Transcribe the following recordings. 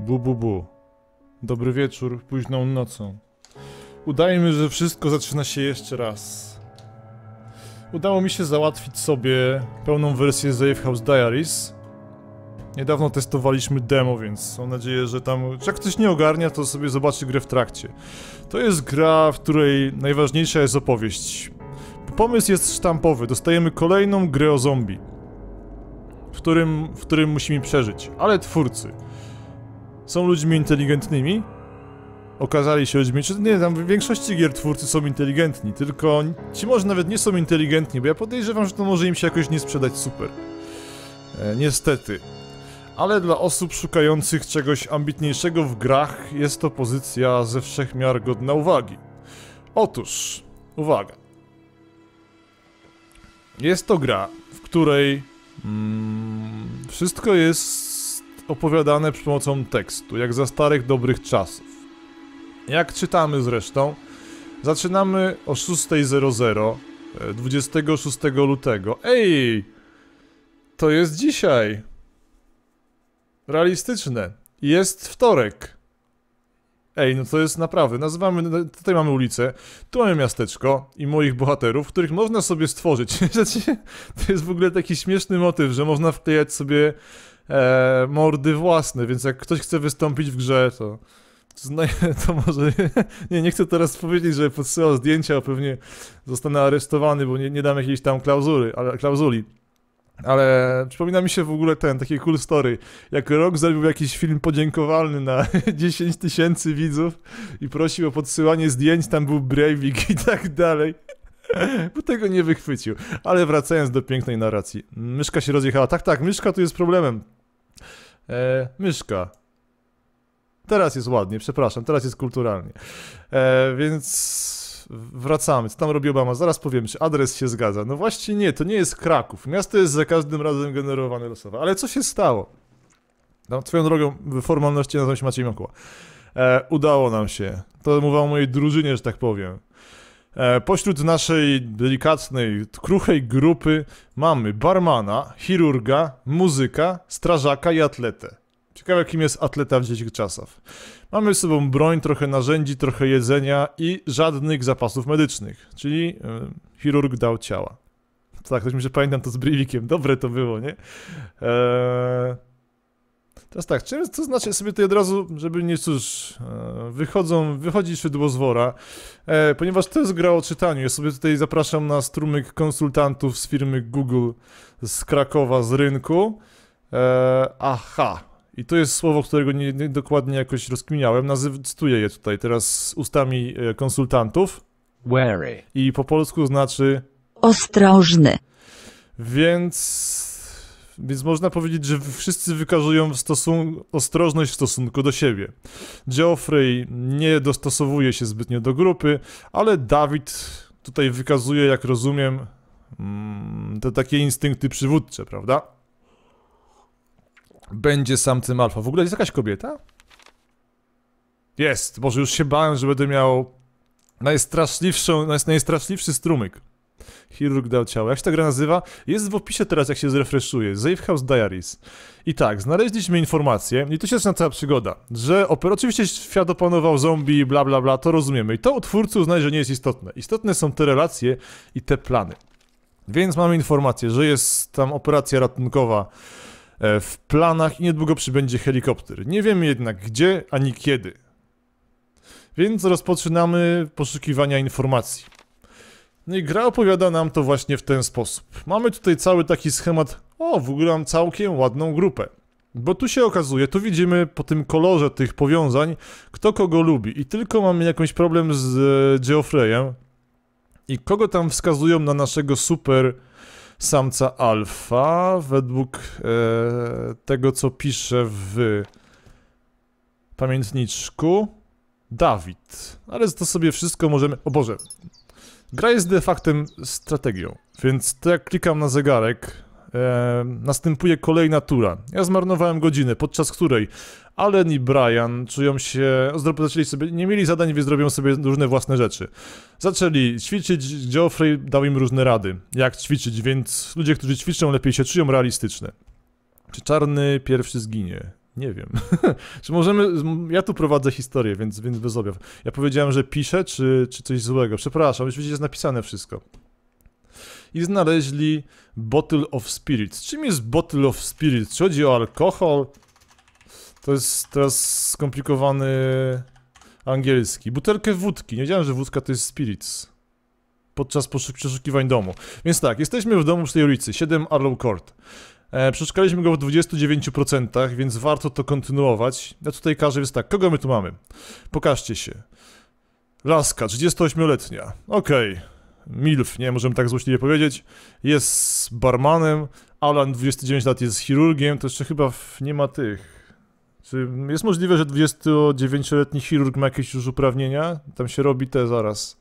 Bu, bu, bu. Dobry wieczór, późną nocą. Udajmy, że wszystko zaczyna się jeszcze raz. Udało mi się załatwić sobie pełną wersję Zave House Diaries. Niedawno testowaliśmy demo, więc mam nadzieję, że tam... Jak ktoś nie ogarnia, to sobie zobaczy grę w trakcie. To jest gra, w której najważniejsza jest opowieść. Pomysł jest sztampowy, dostajemy kolejną grę o zombie. W którym, w którym musimy przeżyć, ale twórcy są ludźmi inteligentnymi, okazali się ludźmi, czy nie, tam w większości gier twórcy są inteligentni, tylko ci może nawet nie są inteligentni, bo ja podejrzewam, że to może im się jakoś nie sprzedać super. E, niestety ale dla osób szukających czegoś ambitniejszego w grach jest to pozycja ze wszech miar godna uwagi. Otóż, uwaga. Jest to gra, w której mm, wszystko jest opowiadane przy pomocą tekstu, jak za starych dobrych czasów. Jak czytamy zresztą, zaczynamy o 6.00 26 e, lutego. Ej! To jest dzisiaj! Realistyczne. Jest wtorek. Ej, no to jest naprawy. Nazywamy, no, tutaj mamy ulicę, tu mamy miasteczko i moich bohaterów, których można sobie stworzyć. to jest w ogóle taki śmieszny motyw, że można wklejać sobie e, mordy własne, więc jak ktoś chce wystąpić w grze, to... To może. Nie, nie chcę teraz powiedzieć, że podsyłał zdjęcia, a pewnie zostanę aresztowany, bo nie, nie dam jakiejś tam klauzury, ale klauzuli. Ale przypomina mi się w ogóle ten, takie cool story, jak Rock zrobił jakiś film podziękowalny na 10 tysięcy widzów i prosił o podsyłanie zdjęć, tam był Breivik i tak dalej. Bo tego nie wychwycił. Ale wracając do pięknej narracji. Myszka się rozjechała. Tak, tak, myszka tu jest problemem. E, myszka. Teraz jest ładnie, przepraszam, teraz jest kulturalnie. E, więc wracamy. Co tam robi Obama? Zaraz powiem, czy adres się zgadza. No właśnie nie, to nie jest Kraków. Miasto jest za każdym razem generowane losowo. Ale co się stało? No, swoją drogą, formalności nazywam się Maciej Mokuła. E, udało nam się. To mowa o mojej drużynie, że tak powiem. E, pośród naszej delikatnej, kruchej grupy mamy barmana, chirurga, muzyka, strażaka i atletę. Ciekawe, kim jest atleta w dzieci czasach. Mamy z sobą broń, trochę narzędzi, trochę jedzenia i żadnych zapasów medycznych, czyli yy, chirurg dał ciała. Tak, ktoś mi, się pamiętam to z briwikiem. Dobre to było, nie? Eee... Teraz tak, czym, to znaczy sobie tutaj od razu, żeby nie cóż, e, wychodzą, wychodzi szydło z wora, e, ponieważ to jest gra o czytaniu. Ja sobie tutaj zapraszam na strumyk konsultantów z firmy Google z Krakowa, z rynku. E, aha, i to jest słowo, którego nie, nie dokładnie jakoś rozkminiałem. Nazyw, cytuję je tutaj teraz ustami e, konsultantów. Wary. I po polsku znaczy. Ostrożny. Więc. Więc można powiedzieć, że wszyscy wykazują stosun- ostrożność w stosunku do siebie. Geoffrey nie dostosowuje się zbytnio do grupy, ale Dawid tutaj wykazuje, jak rozumiem, mm, te takie instynkty przywódcze, prawda? Będzie samcem alfa. W ogóle jest jakaś kobieta? Jest. Boże, już się bałem, że będę miał najstraszliwszą, najstraszliwszy strumyk. Chirurg dał ciało. Jak się ta gra nazywa? Jest w opisie teraz, jak się zrefreshuje. Safe House Diaries. I tak, znaleźliśmy informację, i tu się zaczyna cała przygoda, że oper... oczywiście świat opanował zombie, bla bla bla, to rozumiemy. I to u twórcy uznaje, że nie jest istotne. Istotne są te relacje i te plany. Więc mamy informację, że jest tam operacja ratunkowa E, w planach i niedługo przybędzie helikopter. Nie wiemy jednak gdzie ani kiedy. Więc rozpoczynamy poszukiwania informacji. No i gra opowiada nam to właśnie w ten sposób. Mamy tutaj cały taki schemat, o w ogóle mam całkiem ładną grupę. Bo tu się okazuje, tu widzimy po tym kolorze tych powiązań, kto kogo lubi. I tylko mamy jakiś problem z e, Geoffreyem i kogo tam wskazują na naszego super samca alfa, według e, tego, co pisze w pamiętniczku, Dawid. Ale to sobie wszystko możemy... O Boże! Gra jest de facto strategią, więc to jak klikam na zegarek, e, następuje kolejna tura. Ja zmarnowałem godzinę, podczas której Allen i Brian czują się, zaczęli sobie, nie mieli zadań, więc zrobią sobie różne własne rzeczy. Zaczęli ćwiczyć, Geoffrey dał im różne rady, jak ćwiczyć, więc ludzie, którzy ćwiczą, lepiej się czują realistyczne. Czy czarny pierwszy zginie? Nie wiem. czy możemy. Ja tu prowadzę historię, więc, więc bez objaw. Ja powiedziałem, że piszę, czy, czy coś złego. Przepraszam, już widzicie, jest napisane wszystko i znaleźli Bottle of Spirits. Czym jest Bottle of Spirits? Czy chodzi o alkohol? To jest teraz skomplikowany angielski. Butelkę wódki. Nie wiedziałem, że wódka to jest spirits. Podczas przeszukiwań domu. Więc tak, jesteśmy w domu przy tej ulicy, 7 Arlow Court. E, przeszukaliśmy go w 29%, więc warto to kontynuować. Ja tutaj każę, więc tak, kogo my tu mamy? Pokażcie się. Laska, 38-letnia. Okej. Okay. MILF, nie możemy tak złośliwie powiedzieć, jest barmanem, Alan 29 lat jest chirurgiem, to jeszcze chyba nie ma tych. Czy jest możliwe, że 29-letni chirurg ma jakieś już uprawnienia? Tam się robi te zaraz.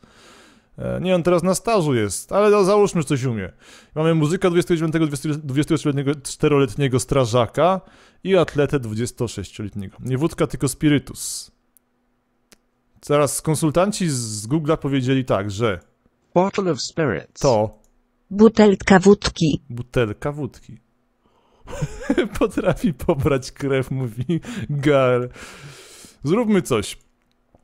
E, nie, on teraz na stażu jest, ale załóżmy, że coś umie. Mamy muzyka 29-24-letniego strażaka i atletę 26-letniego. Nie wódka, tylko spirytus. Zaraz, konsultanci z Google powiedzieli tak, że Bottle of spirits. To butelka wódki. Butelka wódki. Potrafi pobrać krew, mówi Gar. Zróbmy coś.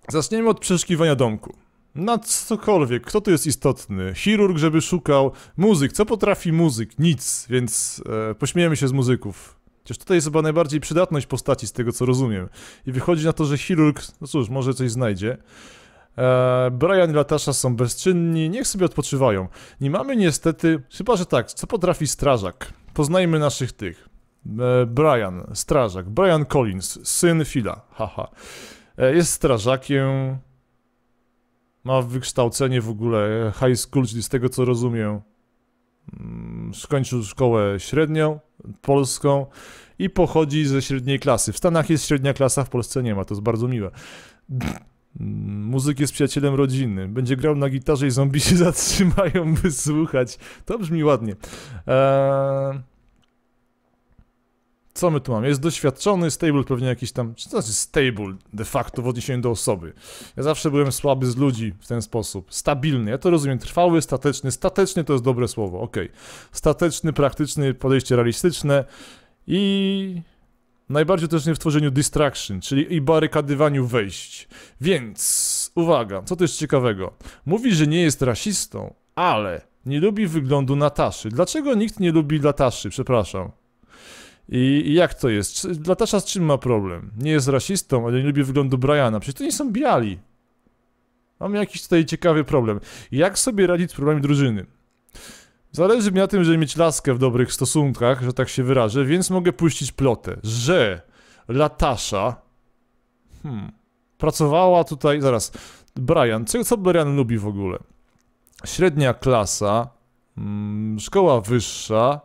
Zaczniemy od przeszukiwania domku. Na cokolwiek, kto tu jest istotny? Chirurg, żeby szukał. Muzyk, co potrafi muzyk? Nic, więc e, pośmiejemy się z muzyków. Chociaż tutaj jest chyba najbardziej przydatność postaci, z tego co rozumiem. I wychodzi na to, że chirurg, no cóż, może coś znajdzie. E, Brian i Latasza są bezczynni, niech sobie odpoczywają. Nie mamy niestety, chyba że tak, co potrafi strażak. Poznajmy naszych tych. E, Brian, strażak. Brian Collins, syn fila. Haha. E, jest strażakiem. Ma wykształcenie w ogóle high school, czyli z tego co rozumiem. Mm, skończył szkołę średnią, polską i pochodzi ze średniej klasy. W Stanach jest średnia klasa, w Polsce nie ma, to jest bardzo miłe. Muzyk jest przyjacielem rodziny. Będzie grał na gitarze i zombie się zatrzymają, by słuchać. To brzmi ładnie. Eee... Co my tu mamy? Jest doświadczony, stable pewnie jakiś tam... Co to znaczy stable de facto w odniesieniu do osoby? Ja zawsze byłem słaby z ludzi w ten sposób. Stabilny, ja to rozumiem. Trwały, stateczny. Stateczny to jest dobre słowo, ok. Stateczny, praktyczny, podejście realistyczne i Najbardziej też nie w tworzeniu distraction, czyli i barykadywaniu wejść. Więc, uwaga, co to jest ciekawego? Mówi, że nie jest rasistą, ale nie lubi wyglądu Nataszy. Dlaczego nikt nie lubi Nataszy, przepraszam? I, I jak to jest? Latasza z czym ma problem? Nie jest rasistą, ale nie lubi wyglądu Briana. Przecież to nie są biali. Mam jakiś tutaj ciekawy problem. Jak sobie radzić z problemem drużyny? Zależy mi na tym, żeby mieć laskę w dobrych stosunkach, że tak się wyrażę, więc mogę puścić plotę, że Latasza hmm, pracowała tutaj, zaraz, Brian, co, co Brian lubi w ogóle? Średnia klasa, hmm, szkoła wyższa,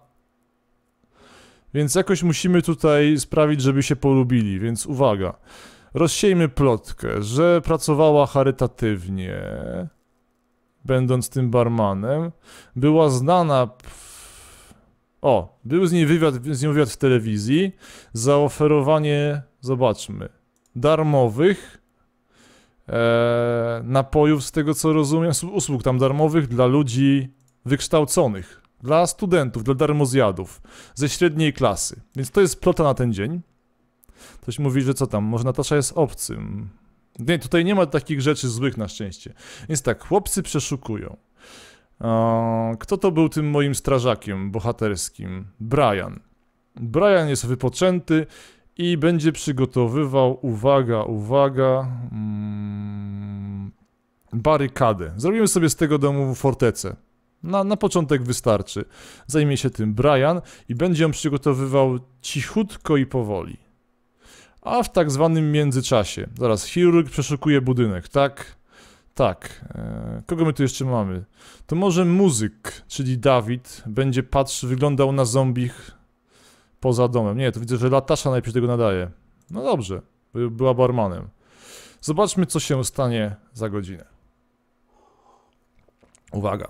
więc jakoś musimy tutaj sprawić, żeby się polubili, więc uwaga. Rozsiejmy plotkę, że pracowała charytatywnie będąc tym barmanem, była znana. O, był z niej wywiad, z nią wywiad w telewizji. Zaoferowanie, zobaczmy, darmowych e, napojów, z tego co rozumiem, usług tam darmowych dla ludzi wykształconych, dla studentów, dla darmozjadów ze średniej klasy. Więc to jest plota na ten dzień. Ktoś mówi, że co tam, może Natasza jest obcym. Nie, tutaj nie ma takich rzeczy złych na szczęście. Więc tak, chłopcy przeszukują. Kto to był tym moim strażakiem bohaterskim? Brian. Brian jest wypoczęty i będzie przygotowywał, uwaga, uwaga, mm, barykadę. Zrobimy sobie z tego domu fortecę. Na, na początek wystarczy. Zajmie się tym Brian i będzie ją przygotowywał cichutko i powoli a w tak zwanym międzyczasie. Zaraz, chirurg przeszukuje budynek, tak? Tak. E, kogo my tu jeszcze mamy? To może muzyk, czyli Dawid, będzie patrzył, wyglądał na zombich poza domem. Nie, to widzę, że Latasza najpierw tego nadaje. No dobrze, była barmanem. Zobaczmy, co się stanie za godzinę. Uwaga.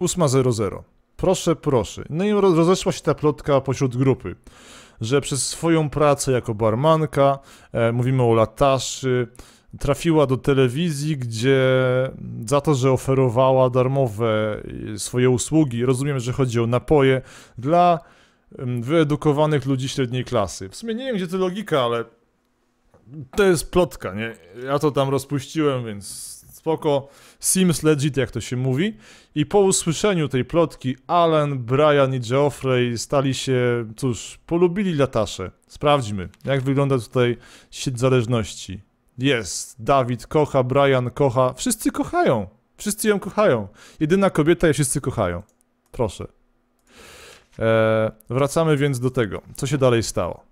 8.00 Proszę, proszę. No i rozeszła się ta plotka pośród grupy, że przez swoją pracę jako barmanka, e, mówimy o lataszy, trafiła do telewizji, gdzie za to, że oferowała darmowe e, swoje usługi, rozumiem, że chodzi o napoje, dla wyedukowanych ludzi średniej klasy. W sumie nie wiem, gdzie to logika, ale to jest plotka, nie? Ja to tam rozpuściłem, więc spoko. Sims Legit, jak to się mówi. I po usłyszeniu tej plotki, Alan, Brian i Geoffrey stali się, cóż, polubili Lataszę. Sprawdźmy, jak wygląda tutaj sieć zależności. Jest, Dawid kocha, Brian kocha, wszyscy kochają. Wszyscy ją kochają. Jedyna kobieta i wszyscy kochają. Proszę. Eee, wracamy więc do tego, co się dalej stało.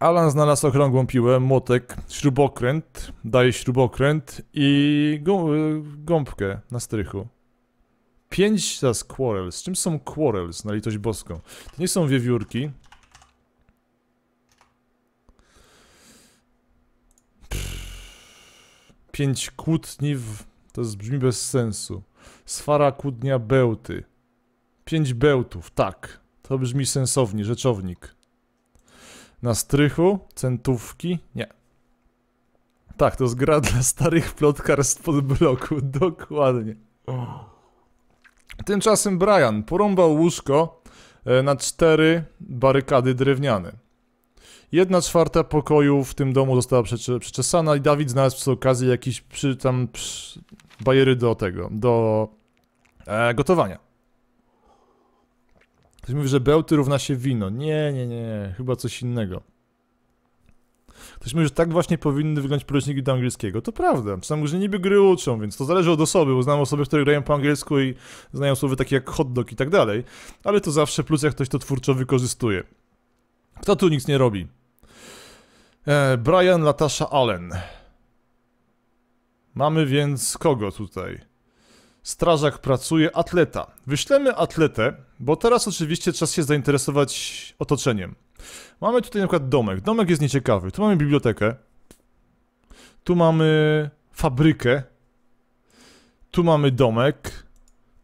Alan znalazł okrągłą piłę, młotek, śrubokręt, daje śrubokręt i gąbkę na strychu. Pięć teraz quarrels. Czym są quarrels, na litość boską? To nie są wiewiórki. Pięć kłótni w... To brzmi bez sensu. Sfara kłótnia bełty. Pięć bełtów, tak. To brzmi sensownie, rzeczownik. Na strychu? Centówki? Nie. Tak, to jest gra dla starych plotkarstw pod bloku, dokładnie. Tymczasem Brian porąbał łóżko e, na cztery barykady drewniane. Jedna czwarta pokoju w tym domu została przeczesana i Dawid znalazł przy okazji jakieś przy, tam przy, bajery do tego, do e, gotowania. Ktoś mówi, że bełty równa się wino. Nie, nie, nie, chyba coś innego. Ktoś mówi, że tak właśnie powinny wyglądać podręczniki do angielskiego. To prawda. Czasami że niby gry uczą, więc to zależy od osoby, bo znam osoby, które grają po angielsku i znają słowy takie jak hot dog i tak dalej. Ale to zawsze plus, jak ktoś to twórczo wykorzystuje. Kto tu nic nie robi? E, Brian Latasha Allen. Mamy więc kogo tutaj? strażak pracuje, atleta. Wyślemy atletę, bo teraz oczywiście czas się zainteresować otoczeniem. Mamy tutaj na przykład domek. Domek jest nieciekawy. Tu mamy bibliotekę. Tu mamy fabrykę. Tu mamy domek.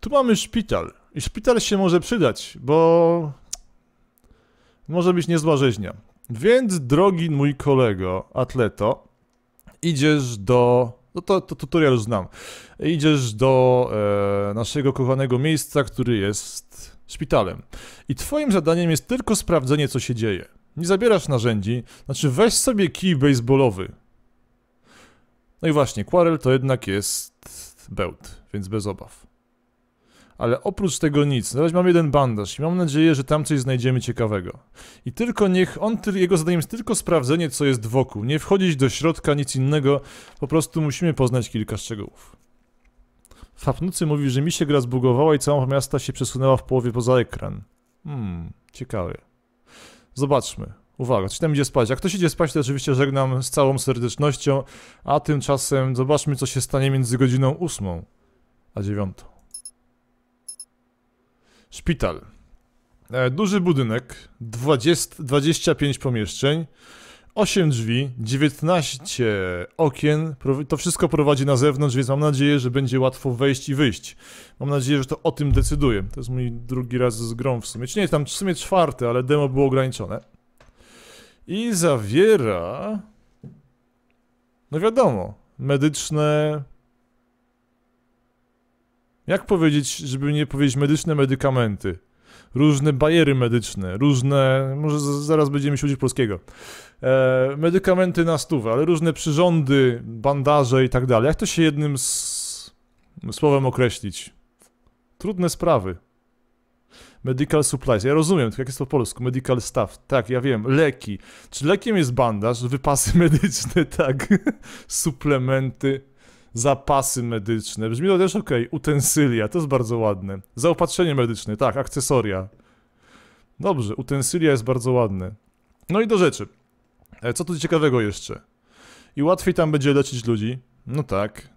Tu mamy szpital. I szpital się może przydać, bo może być niezła rzeźnia. Więc drogi mój kolego, atleto, idziesz do no to, to tutorial znam. Idziesz do e, naszego kochanego miejsca, który jest szpitalem. I twoim zadaniem jest tylko sprawdzenie, co się dzieje. Nie zabierasz narzędzi, znaczy weź sobie kij baseballowy. No i właśnie, quarrel to jednak jest bełt, więc bez obaw ale oprócz tego nic. Na razie mam jeden bandaż i mam nadzieję, że tam coś znajdziemy ciekawego. I tylko niech on, jego zadaniem jest tylko sprawdzenie, co jest wokół. Nie wchodzić do środka, nic innego. Po prostu musimy poznać kilka szczegółów. Fapnucy mówi, że mi się gra zbugowała i cała miasta się przesunęła w połowie poza ekran. Hmm, ciekawe. Zobaczmy. Uwaga, czy tam idzie spać? Jak ktoś idzie spać, to oczywiście żegnam z całą serdecznością, a tymczasem zobaczmy, co się stanie między godziną 8 a 9. Szpital. E, duży budynek, 20, 25 pomieszczeń, 8 drzwi, 19 okien. To wszystko prowadzi na zewnątrz, więc mam nadzieję, że będzie łatwo wejść i wyjść. Mam nadzieję, że to o tym decyduje. To jest mój drugi raz z grą w sumie. Czy nie, tam w sumie czwarty, ale demo było ograniczone. I zawiera... No wiadomo, medyczne jak powiedzieć, żeby nie powiedzieć medyczne medykamenty? Różne bariery medyczne, różne, może zaraz będziemy się uczyć polskiego, e, medykamenty na stówę, ale różne przyrządy, bandaże i tak dalej. Jak to się jednym słowem określić? Trudne sprawy. Medical supplies. Ja rozumiem, tak jak jest po polsku. Medical staff. Tak, ja wiem. Leki. Czy lekiem jest bandaż? Wypasy medyczne, tak. Suplementy zapasy medyczne. Brzmi to też ok, utensylia, to jest bardzo ładne. Zaopatrzenie medyczne, tak, akcesoria. Dobrze, utensylia jest bardzo ładne. No i do rzeczy. E, co tu ciekawego jeszcze? I łatwiej tam będzie leczyć ludzi. No tak.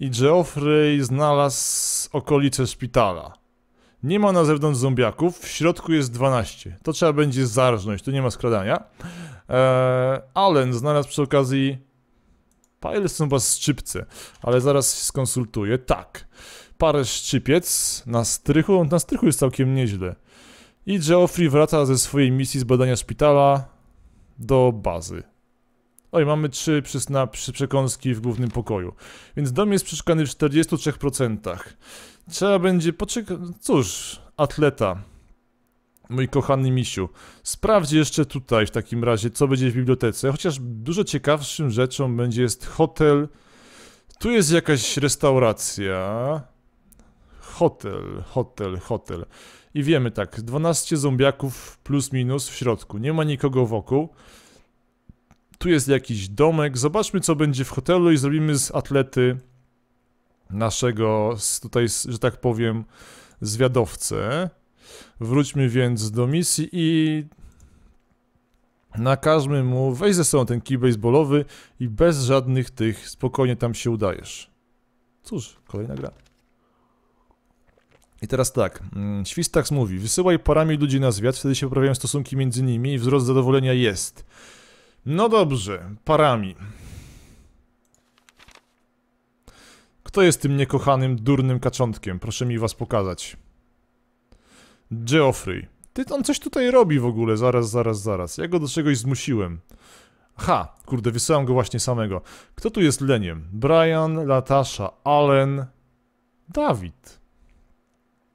I Geoffrey znalazł okolice szpitala. Nie ma na zewnątrz zombiaków, w środku jest 12. To trzeba będzie zarżnąć, tu nie ma skradania. Eee, Allen znalazł przy okazji Pile są was szczypce, ale zaraz się skonsultuję. Tak, parę szczypiec na strychu, na strychu jest całkiem nieźle. I Geoffrey wraca ze swojej misji z badania szpitala do bazy. Oj, mamy trzy przysna, przy przekąski w głównym pokoju. Więc dom jest przeszukany w 43%. Trzeba będzie poczekać... cóż, atleta. Mój kochany misiu, sprawdź jeszcze tutaj w takim razie, co będzie w bibliotece, chociaż dużo ciekawszym rzeczą będzie jest hotel. Tu jest jakaś restauracja. Hotel, hotel, hotel. I wiemy tak, 12 zombiaków plus minus w środku, nie ma nikogo wokół. Tu jest jakiś domek, zobaczmy co będzie w hotelu i zrobimy z atlety naszego, tutaj, że tak powiem, zwiadowcę. Wróćmy więc do misji i nakażmy mu weź ze sobą ten kij baseballowy i bez żadnych tych spokojnie tam się udajesz. Cóż, kolejna gra. I teraz tak, mm, Świstax mówi, wysyłaj parami ludzi na zwiat, wtedy się poprawiają stosunki między nimi i wzrost zadowolenia jest. No dobrze, parami. Kto jest tym niekochanym, durnym kaczątkiem? Proszę mi was pokazać. Geoffrey. Ty, on coś tutaj robi w ogóle, zaraz, zaraz, zaraz. Ja go do czegoś zmusiłem. Ha, kurde, wysyłam go właśnie samego. Kto tu jest leniem? Brian, Latasza, Allen, Dawid.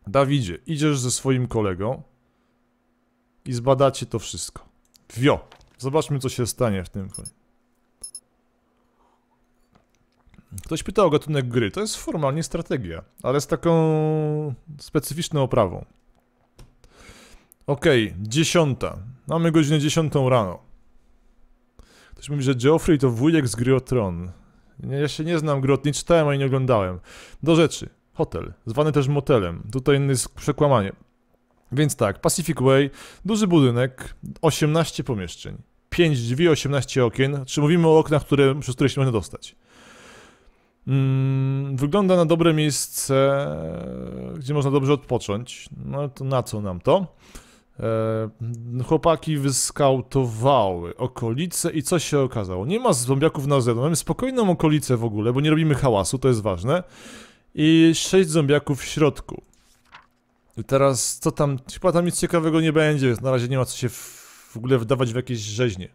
Dawidzie, idziesz ze swoim kolegą i zbadacie to wszystko. Wio, zobaczmy co się stanie w tym Ktoś pyta o gatunek gry. To jest formalnie strategia, ale z taką specyficzną oprawą. Okej, okay, dziesiąta. Mamy godzinę dziesiątą rano. Ktoś mówi, że Geoffrey to wujek z gry nie, ja się nie znam gry nie czytałem ani nie oglądałem. Do rzeczy. Hotel, zwany też motelem. Tutaj jest przekłamanie. Więc tak, Pacific Way, duży budynek, 18 pomieszczeń, 5 drzwi, 18 okien. Czy mówimy o oknach, które, przez które się można dostać? Mm, wygląda na dobre miejsce, gdzie można dobrze odpocząć. No to na co nam to? E, chłopaki wyskautowały okolice i co się okazało? Nie ma zombiaków na zewnątrz, mamy spokojną okolicę w ogóle, bo nie robimy hałasu, to jest ważne. I sześć zombiaków w środku. I teraz co tam, chyba tam nic ciekawego nie będzie, na razie nie ma co się w, w ogóle wdawać w jakieś rzeźnie.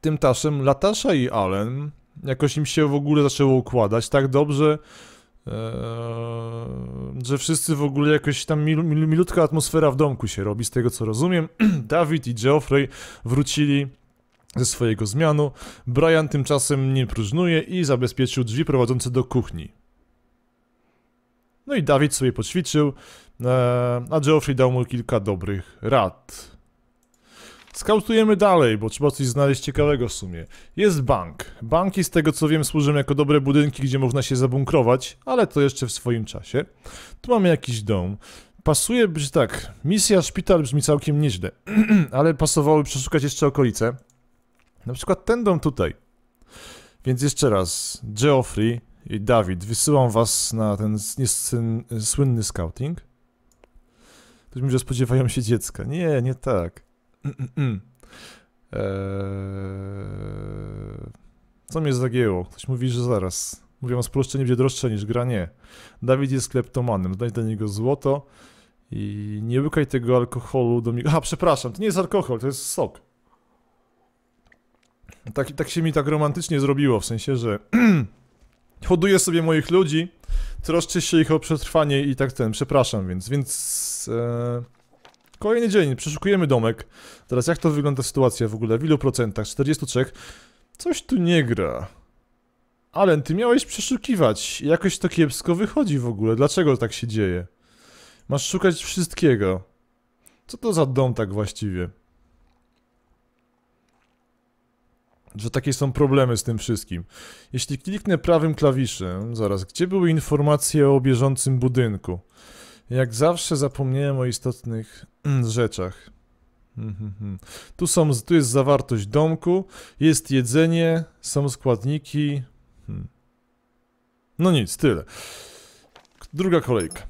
Tymczasem Latasza i Allen jakoś im się w ogóle zaczęło układać tak dobrze, Eee, że wszyscy w ogóle jakoś tam mil, mil, milutka atmosfera w domku się robi, z tego co rozumiem. Dawid i Geoffrey wrócili ze swojego zmianu. Brian tymczasem nie próżnuje i zabezpieczył drzwi prowadzące do kuchni. No i Dawid sobie poćwiczył, eee, a Geoffrey dał mu kilka dobrych rad. Skautujemy dalej, bo trzeba coś znaleźć ciekawego w sumie. Jest bank. Banki z tego co wiem służą jako dobre budynki, gdzie można się zabunkrować, ale to jeszcze w swoim czasie. Tu mamy jakiś dom. Pasuje być tak, misja szpital brzmi całkiem nieźle, ale pasowałoby przeszukać jeszcze okolice. Na przykład ten dom tutaj. Więc jeszcze raz, Geoffrey i Dawid, wysyłam was na ten słynny scouting. Ktoś mówi, że spodziewają się dziecka. Nie, nie tak. Mm, mm, eee... Co mnie Ktoś mówi, że zaraz. Mówią, spolszczenie będzie droższe niż gra. Nie. Dawid jest kleptomanem. Znajdź dla niego złoto i nie łykaj tego alkoholu do mnie. Aha, przepraszam, to nie jest alkohol, to jest sok. Tak, tak się mi tak romantycznie zrobiło, w sensie, że hoduję sobie moich ludzi, troszczę się ich o przetrwanie i tak ten, przepraszam, więc, więc... Eee, Kolejny dzień, przeszukujemy domek. Teraz jak to wygląda sytuacja w ogóle? W ilu procentach? 43? Coś tu nie gra. Ale ty miałeś przeszukiwać. Jakoś to kiepsko wychodzi w ogóle. Dlaczego tak się dzieje? Masz szukać wszystkiego. Co to za dom tak właściwie? Że takie są problemy z tym wszystkim. Jeśli kliknę prawym klawiszem, zaraz, gdzie były informacje o bieżącym budynku? Jak zawsze zapomniałem o istotnych rzeczach. Mhm. Tu, są, tu jest zawartość domku, jest jedzenie, są składniki. Hmm. No nic, tyle. Druga kolejka.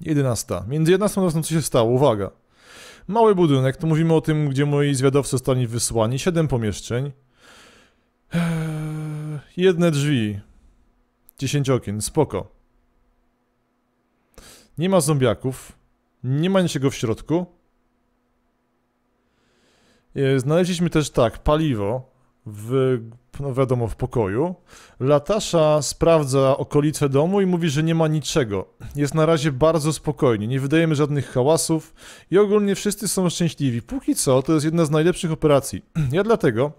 11. Między 11 a 12 co się stało? Uwaga. Mały budynek, to mówimy o tym, gdzie moi zwiadowcy zostali wysłani. Siedem pomieszczeń. Eee, jedne drzwi. 10 okien, spoko. Nie ma zombiaków. Nie ma niczego w środku. E, znaleźliśmy też tak, paliwo w, no wiadomo, w pokoju. Latasza sprawdza okolice domu i mówi, że nie ma niczego. Jest na razie bardzo spokojnie, nie wydajemy żadnych hałasów i ogólnie wszyscy są szczęśliwi. Póki co to jest jedna z najlepszych operacji. Ja dlatego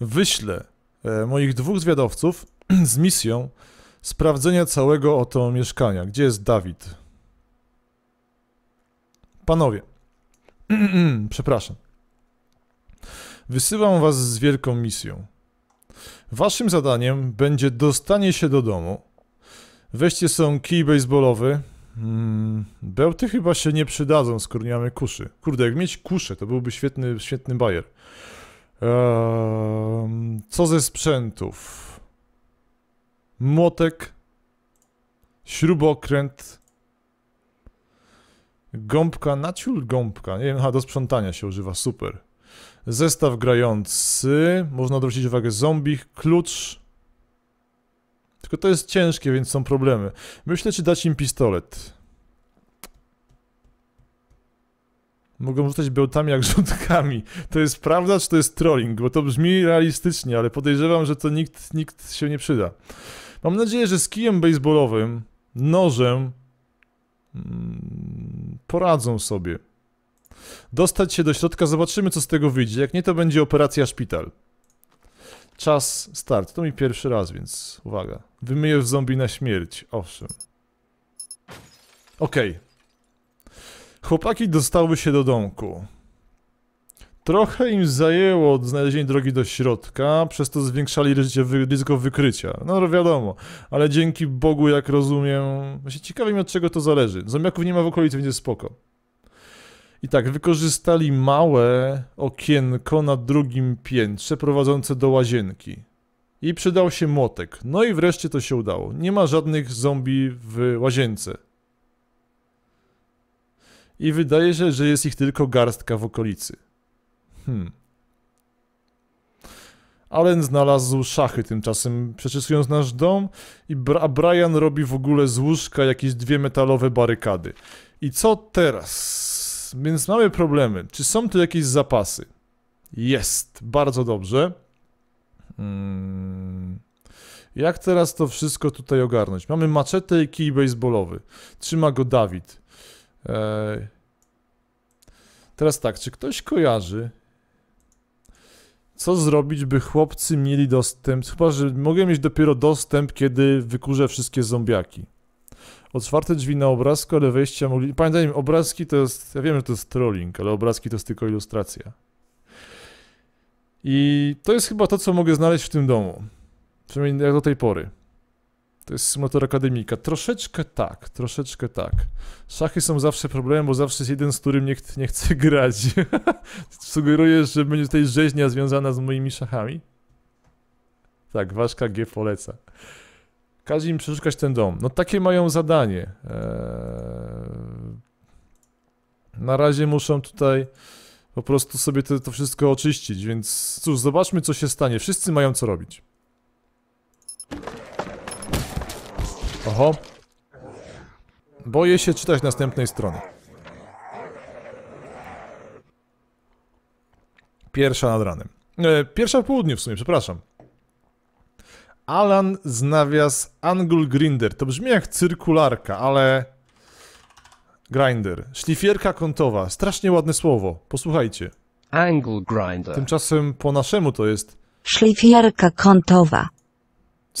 wyślę E, moich dwóch zwiadowców z misją sprawdzenia całego oto mieszkania. Gdzie jest Dawid? Panowie, przepraszam. Wysyłam was z wielką misją. Waszym zadaniem będzie dostanie się do domu. Weźcie są kij baseballowy. Hmm, bełty chyba się nie przydadzą, skoro nie mamy kuszy. Kurde, jak mieć kuszę, to byłby świetny, świetny bajer co ze sprzętów? Młotek, śrubokręt, gąbka, naciul gąbka, nie wiem, aha, do sprzątania się używa, super. Zestaw grający, można odwrócić uwagę zombich, klucz. Tylko to jest ciężkie, więc są problemy. Myślę, czy dać im pistolet. Mogą rzucać bełtami jak rzutkami. To jest prawda, czy to jest trolling? Bo to brzmi realistycznie, ale podejrzewam, że to nikt, nikt się nie przyda. Mam nadzieję, że z kijem baseballowym, nożem mm, poradzą sobie. Dostać się do środka, zobaczymy co z tego wyjdzie. Jak nie, to będzie operacja szpital. Czas start. To mi pierwszy raz, więc uwaga. Wymyjesz zombie na śmierć. Owszem. Okej, okay. Chłopaki dostały się do domku. Trochę im zajęło znalezienie drogi do środka, przez to zwiększali ryzyko wykrycia. No, no wiadomo, ale dzięki Bogu, jak rozumiem... Właśnie ciekawi mi, od czego to zależy. Zombiaków nie ma w okolicy, więc spoko. I tak, wykorzystali małe okienko na drugim piętrze prowadzące do łazienki. I przydał się młotek. No i wreszcie to się udało. Nie ma żadnych zombie w łazience i wydaje się, że jest ich tylko garstka w okolicy. Hmm. Allen znalazł szachy tymczasem, przeczyskując nasz dom i Bra Brian robi w ogóle z łóżka jakieś dwie metalowe barykady. I co teraz? Więc mamy problemy. Czy są tu jakieś zapasy? Jest. Bardzo dobrze. Hmm. Jak teraz to wszystko tutaj ogarnąć? Mamy maczetę i kij baseballowy. Trzyma go Dawid. Teraz tak, czy ktoś kojarzy, co zrobić, by chłopcy mieli dostęp? Chyba, że mogę mieć dopiero dostęp, kiedy wykurzę wszystkie zombiaki. Otwarte drzwi na obrazku, ale wejścia mogli... Pamiętajmy, obrazki to jest... Ja wiem, że to jest trolling, ale obrazki to jest tylko ilustracja. I to jest chyba to, co mogę znaleźć w tym domu. Przynajmniej jak do tej pory. To jest symulator akademika. Troszeczkę tak, troszeczkę tak. Szachy są zawsze problemem, bo zawsze jest jeden, z którym nie, ch nie chce grać. Sugerujesz, że będzie tutaj rzeźnia związana z moimi szachami? Tak, Waszka G poleca. Każ im przeszukać ten dom. No takie mają zadanie. Eee... Na razie muszą tutaj po prostu sobie to, to wszystko oczyścić, więc cóż, zobaczmy co się stanie. Wszyscy mają co robić. Oho. Boję się czytać następnej strony. Pierwsza nad ranem. E, pierwsza w południu w sumie, przepraszam. Alan z nawias Angle Grinder. To brzmi jak cyrkularka, ale... Grinder. Szlifierka kątowa. Strasznie ładne słowo. Posłuchajcie. Angle Grinder. Tymczasem po naszemu to jest... Szlifierka kątowa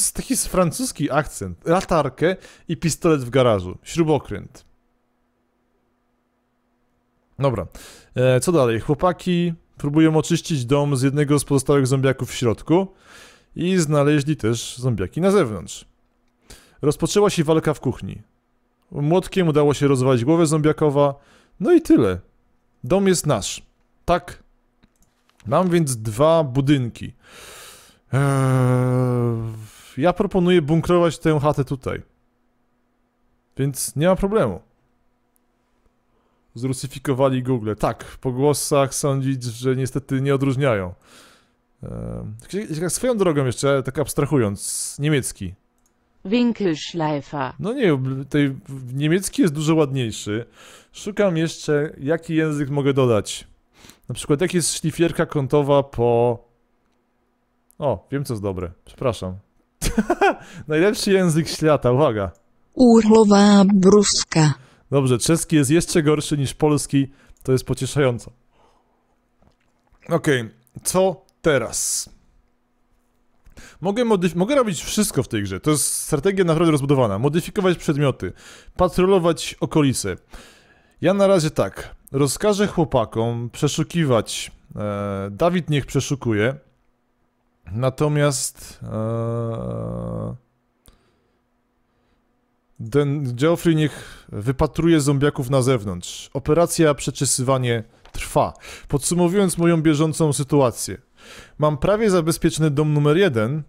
jest taki francuski akcent. Latarkę i pistolet w garażu. Śrubokręt. Dobra. E, co dalej? Chłopaki próbują oczyścić dom z jednego z pozostałych zombiaków w środku i znaleźli też zombiaki na zewnątrz. Rozpoczęła się walka w kuchni. Młotkiem udało się rozwalić głowę zombiakowa. No i tyle. Dom jest nasz. Tak. Mam więc dwa budynki. Eee ja proponuję bunkrować tę chatę tutaj. Więc nie ma problemu. Zrusyfikowali Google. Tak, po głosach sądzić, że niestety nie odróżniają. Ehm, jak swoją drogą jeszcze, tak abstrahując, niemiecki. Winkelschleifer. No nie, tej, niemiecki jest dużo ładniejszy. Szukam jeszcze, jaki język mogę dodać. Na przykład, jak jest szlifierka kątowa po... O, wiem co jest dobre. Przepraszam. Najlepszy język świata, uwaga. Urlowa bruska. Dobrze, czeski jest jeszcze gorszy niż polski, to jest pocieszająco. Okej, okay. co teraz? Mogę, mogę robić wszystko w tej grze. To jest strategia naprawdę rozbudowana. Modyfikować przedmioty, patrolować okolice. Ja na razie tak. Rozkażę chłopakom przeszukiwać. E, Dawid niech przeszukuje. Natomiast e, ten Geoffrey niech wypatruje zombiaków na zewnątrz. Operacja przeczesywanie trwa. Podsumowując moją bieżącą sytuację. Mam prawie zabezpieczony dom numer jeden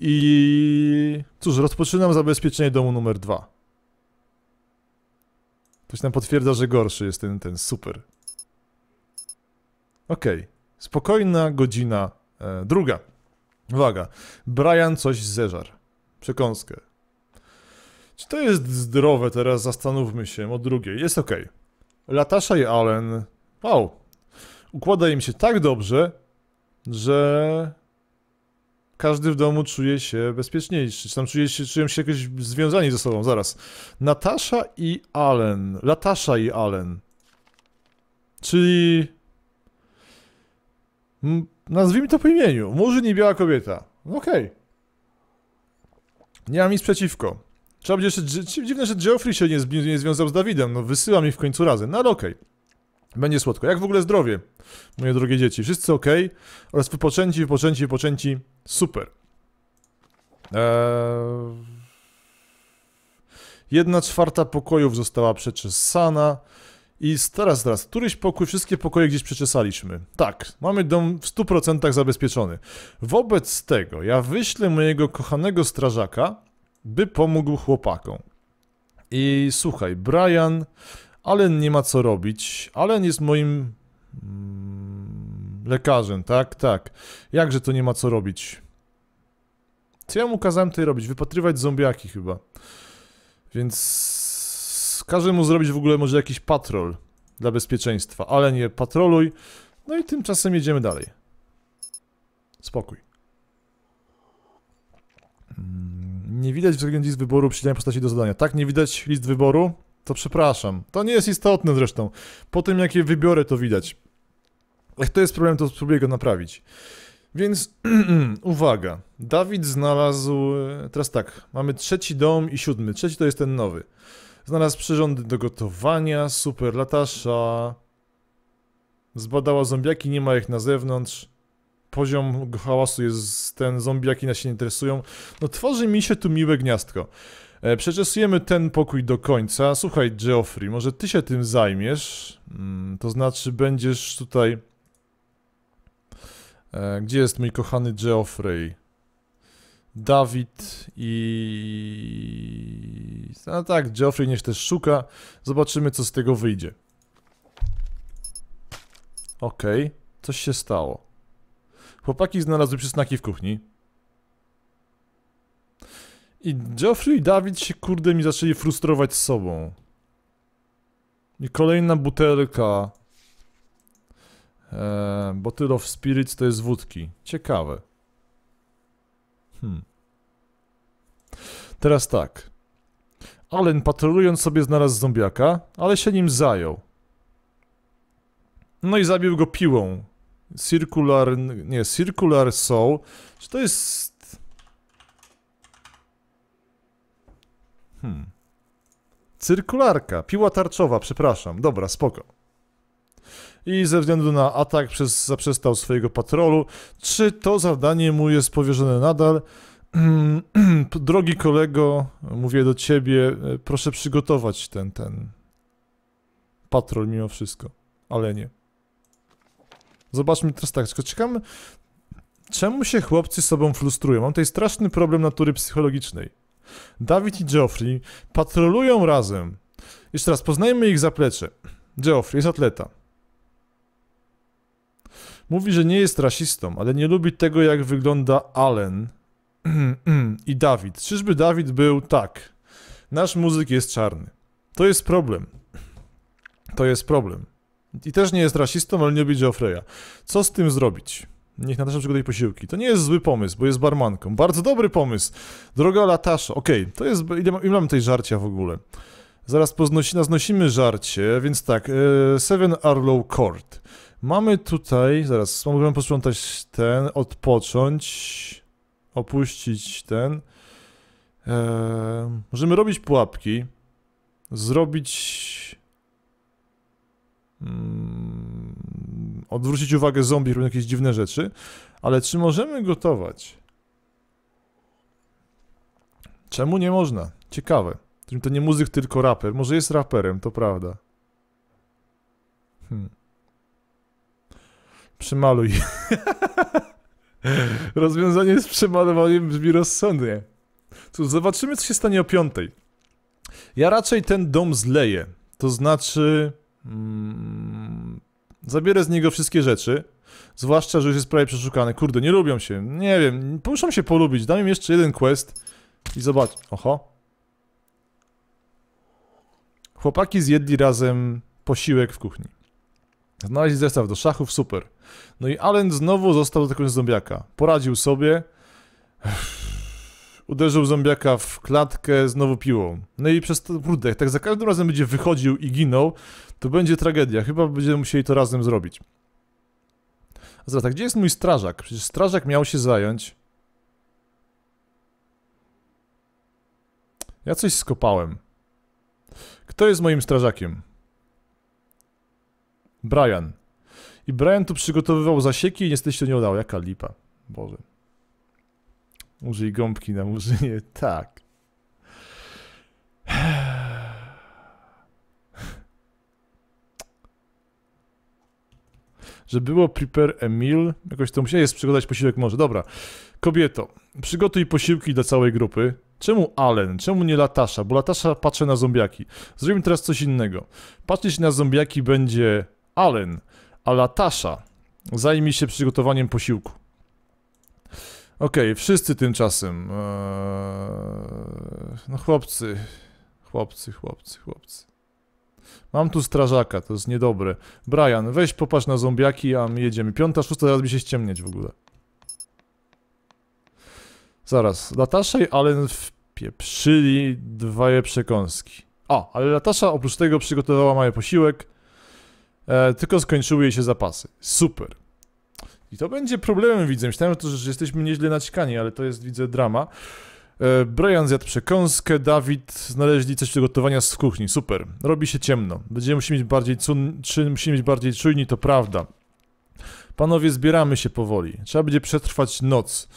i cóż, rozpoczynam zabezpieczenie domu numer dwa. Ktoś nam potwierdza, że gorszy jest ten, ten super. Okej. Okay. Spokojna godzina e, druga. Brian coś zeżar. Przekąskę. Czy to jest zdrowe teraz? Zastanówmy się o drugiej. Jest ok. Latasza i Allen. Wow. Układa im się tak dobrze, że każdy w domu czuje się bezpieczniejszy. Czy tam czuje się, czują się jakoś związani ze sobą. Zaraz. Natasza i Allen. Latasza i Allen. Czyli... Nazwijmy to po imieniu. Murzyn i biała kobieta. No okej. Okay. Nie mam nic przeciwko. Trzeba będzie jeszcze... Dziwne, że Geoffrey się nie, nie związał z Dawidem. No wysyła mi w końcu razem. No ale okej. Okay. Będzie słodko. Jak w ogóle zdrowie? Moje drogie dzieci. Wszyscy ok? Oraz wypoczęci, wypoczęci, wypoczęci. Super. Eee... Jedna czwarta pokojów została przeczesana. I teraz, teraz, któryś pokój, wszystkie pokoje gdzieś przeczesaliśmy. Tak, mamy dom w 100% zabezpieczony. Wobec tego ja wyślę mojego kochanego strażaka, by pomógł chłopakom. I słuchaj, Brian, Allen nie ma co robić. Allen jest moim mm, lekarzem, tak, tak. Jakże to nie ma co robić? Co ja mu kazałem tutaj robić? Wypatrywać zombiaki chyba. Więc więc każę mu zrobić w ogóle może jakiś patrol dla bezpieczeństwa, ale nie patroluj. No i tymczasem jedziemy dalej. Spokój. Mm, nie widać względu list wyboru przydzielenia postaci do zadania. Tak, nie widać list wyboru? To przepraszam. To nie jest istotne zresztą. Po tym, jakie je wybiorę, to widać. Jak to jest problem, to spróbuję go naprawić. Więc uwaga, Dawid znalazł. E, teraz tak, mamy trzeci dom i siódmy. Trzeci to jest ten nowy. Znalazł przyrządy do gotowania, super latasza. Zbadała zombiaki, nie ma ich na zewnątrz. Poziom hałasu jest ten, zombiaki nas się nie interesują. No tworzy mi się tu miłe gniazdko. E, przeczesujemy ten pokój do końca. Słuchaj, Geoffrey, może ty się tym zajmiesz? Mm, to znaczy będziesz tutaj... E, gdzie jest mój kochany Geoffrey? Dawid i... A no tak, Geoffrey niech też szuka. Zobaczymy, co z tego wyjdzie. Okej, okay. coś się stało. Chłopaki znalazły przysnaki w kuchni. I Geoffrey i Dawid się kurde mi zaczęli frustrować z sobą. I kolejna butelka. Eee, bottle of Spirits to jest wódki. Ciekawe. Hmm. Teraz tak. Allen patrolując sobie znalazł zombiaka, ale się nim zajął. No i zabił go piłą. Circular... nie, Circular Soul. Czy to jest... Hmm. Cyrkularka, piła tarczowa, przepraszam. Dobra, spoko i ze względu na atak przez, zaprzestał swojego patrolu. Czy to zadanie mu jest powierzone nadal? Drogi kolego, mówię do ciebie, proszę przygotować ten, ten patrol mimo wszystko, ale nie. Zobaczmy teraz tak, tylko czekamy, czemu się chłopcy sobą frustrują? Mam tutaj straszny problem natury psychologicznej. Dawid i Geoffrey patrolują razem. Jeszcze raz, poznajmy ich zaplecze. Geoffrey jest atleta. Mówi, że nie jest rasistą, ale nie lubi tego, jak wygląda Allen i Dawid. Czyżby Dawid był tak? Nasz muzyk jest czarny. To jest problem. To jest problem. I też nie jest rasistą, ale nie lubi Geoffreya. Co z tym zrobić? Niech Natasza przygotuje posiłki. To nie jest zły pomysł, bo jest barmanką. Bardzo dobry pomysł. Droga Latasza, okej, okay, to jest... Ile, ile mamy tej żarcia w ogóle? Zaraz poznosimy, znosimy żarcie, więc tak, e, Seven Arlow Court. Mamy tutaj, zaraz, możemy posprzątać ten, odpocząć, opuścić ten. Eee, możemy robić pułapki, zrobić... Mm, odwrócić uwagę zombie, robią jakieś dziwne rzeczy, ale czy możemy gotować? Czemu nie można? Ciekawe. To nie muzyk, tylko raper. Może jest raperem, to prawda. Hmm. Przymaluj. Rozwiązanie z przemalowaniem brzmi rozsądnie. Cóż, zobaczymy, co się stanie o piątej. Ja raczej ten dom zleję. To znaczy... Mm, zabierę z niego wszystkie rzeczy. Zwłaszcza, że już jest prawie przeszukany. Kurde, nie lubią się. Nie wiem, muszą się polubić. Dam im jeszcze jeden quest i zobacz. Oho. Chłopaki zjedli razem posiłek w kuchni. Znaleźli zestaw do szachów, super. No i Allen znowu został tego zombiaka. Poradził sobie. Uderzył zombiaka w klatkę znowu piłą. No i przez to, kurde, jak tak za każdym razem będzie wychodził i ginął, to będzie tragedia. Chyba będziemy musieli to razem zrobić. A zaraz, tak, gdzie jest mój strażak? Przecież strażak miał się zająć. Ja coś skopałem. Kto jest moim strażakiem? Brian. I Brian tu przygotowywał zasieki i niestety się nie udało. Jaka lipa. Boże. Użyj gąbki na murzynie. Tak. Że było prepare Emil. Jakoś to musiałeś przygotować posiłek może. Dobra. Kobieto, przygotuj posiłki dla całej grupy. Czemu Allen? Czemu nie Latasza? Bo Latasza patrzy na zombiaki. Zrobimy teraz coś innego. Patrzeć na zombiaki będzie Allen. A Latasza zajmie się przygotowaniem posiłku. Okej, okay, wszyscy tymczasem. Eee, no chłopcy. Chłopcy, chłopcy, chłopcy. Mam tu strażaka, to jest niedobre. Brian, weź popatrz na zombiaki, a my jedziemy. Piąta, szósta, zaraz mi się ściemnieć w ogóle. Zaraz, Latasza i Allen wpieprzyli dwoje przekąski. A, ale Latasza oprócz tego przygotowała mały posiłek. E, tylko skończyły jej się zapasy. Super. I to będzie problemem, widzę. Myślałem, że jesteśmy nieźle naciekani, ale to jest, widzę, drama. E, Brian zjadł przekąskę, Dawid znaleźli coś do gotowania z kuchni. Super. Robi się ciemno. Będziemy musieli być bardziej, cun... musimy być bardziej czujni, to prawda. Panowie, zbieramy się powoli. Trzeba będzie przetrwać noc.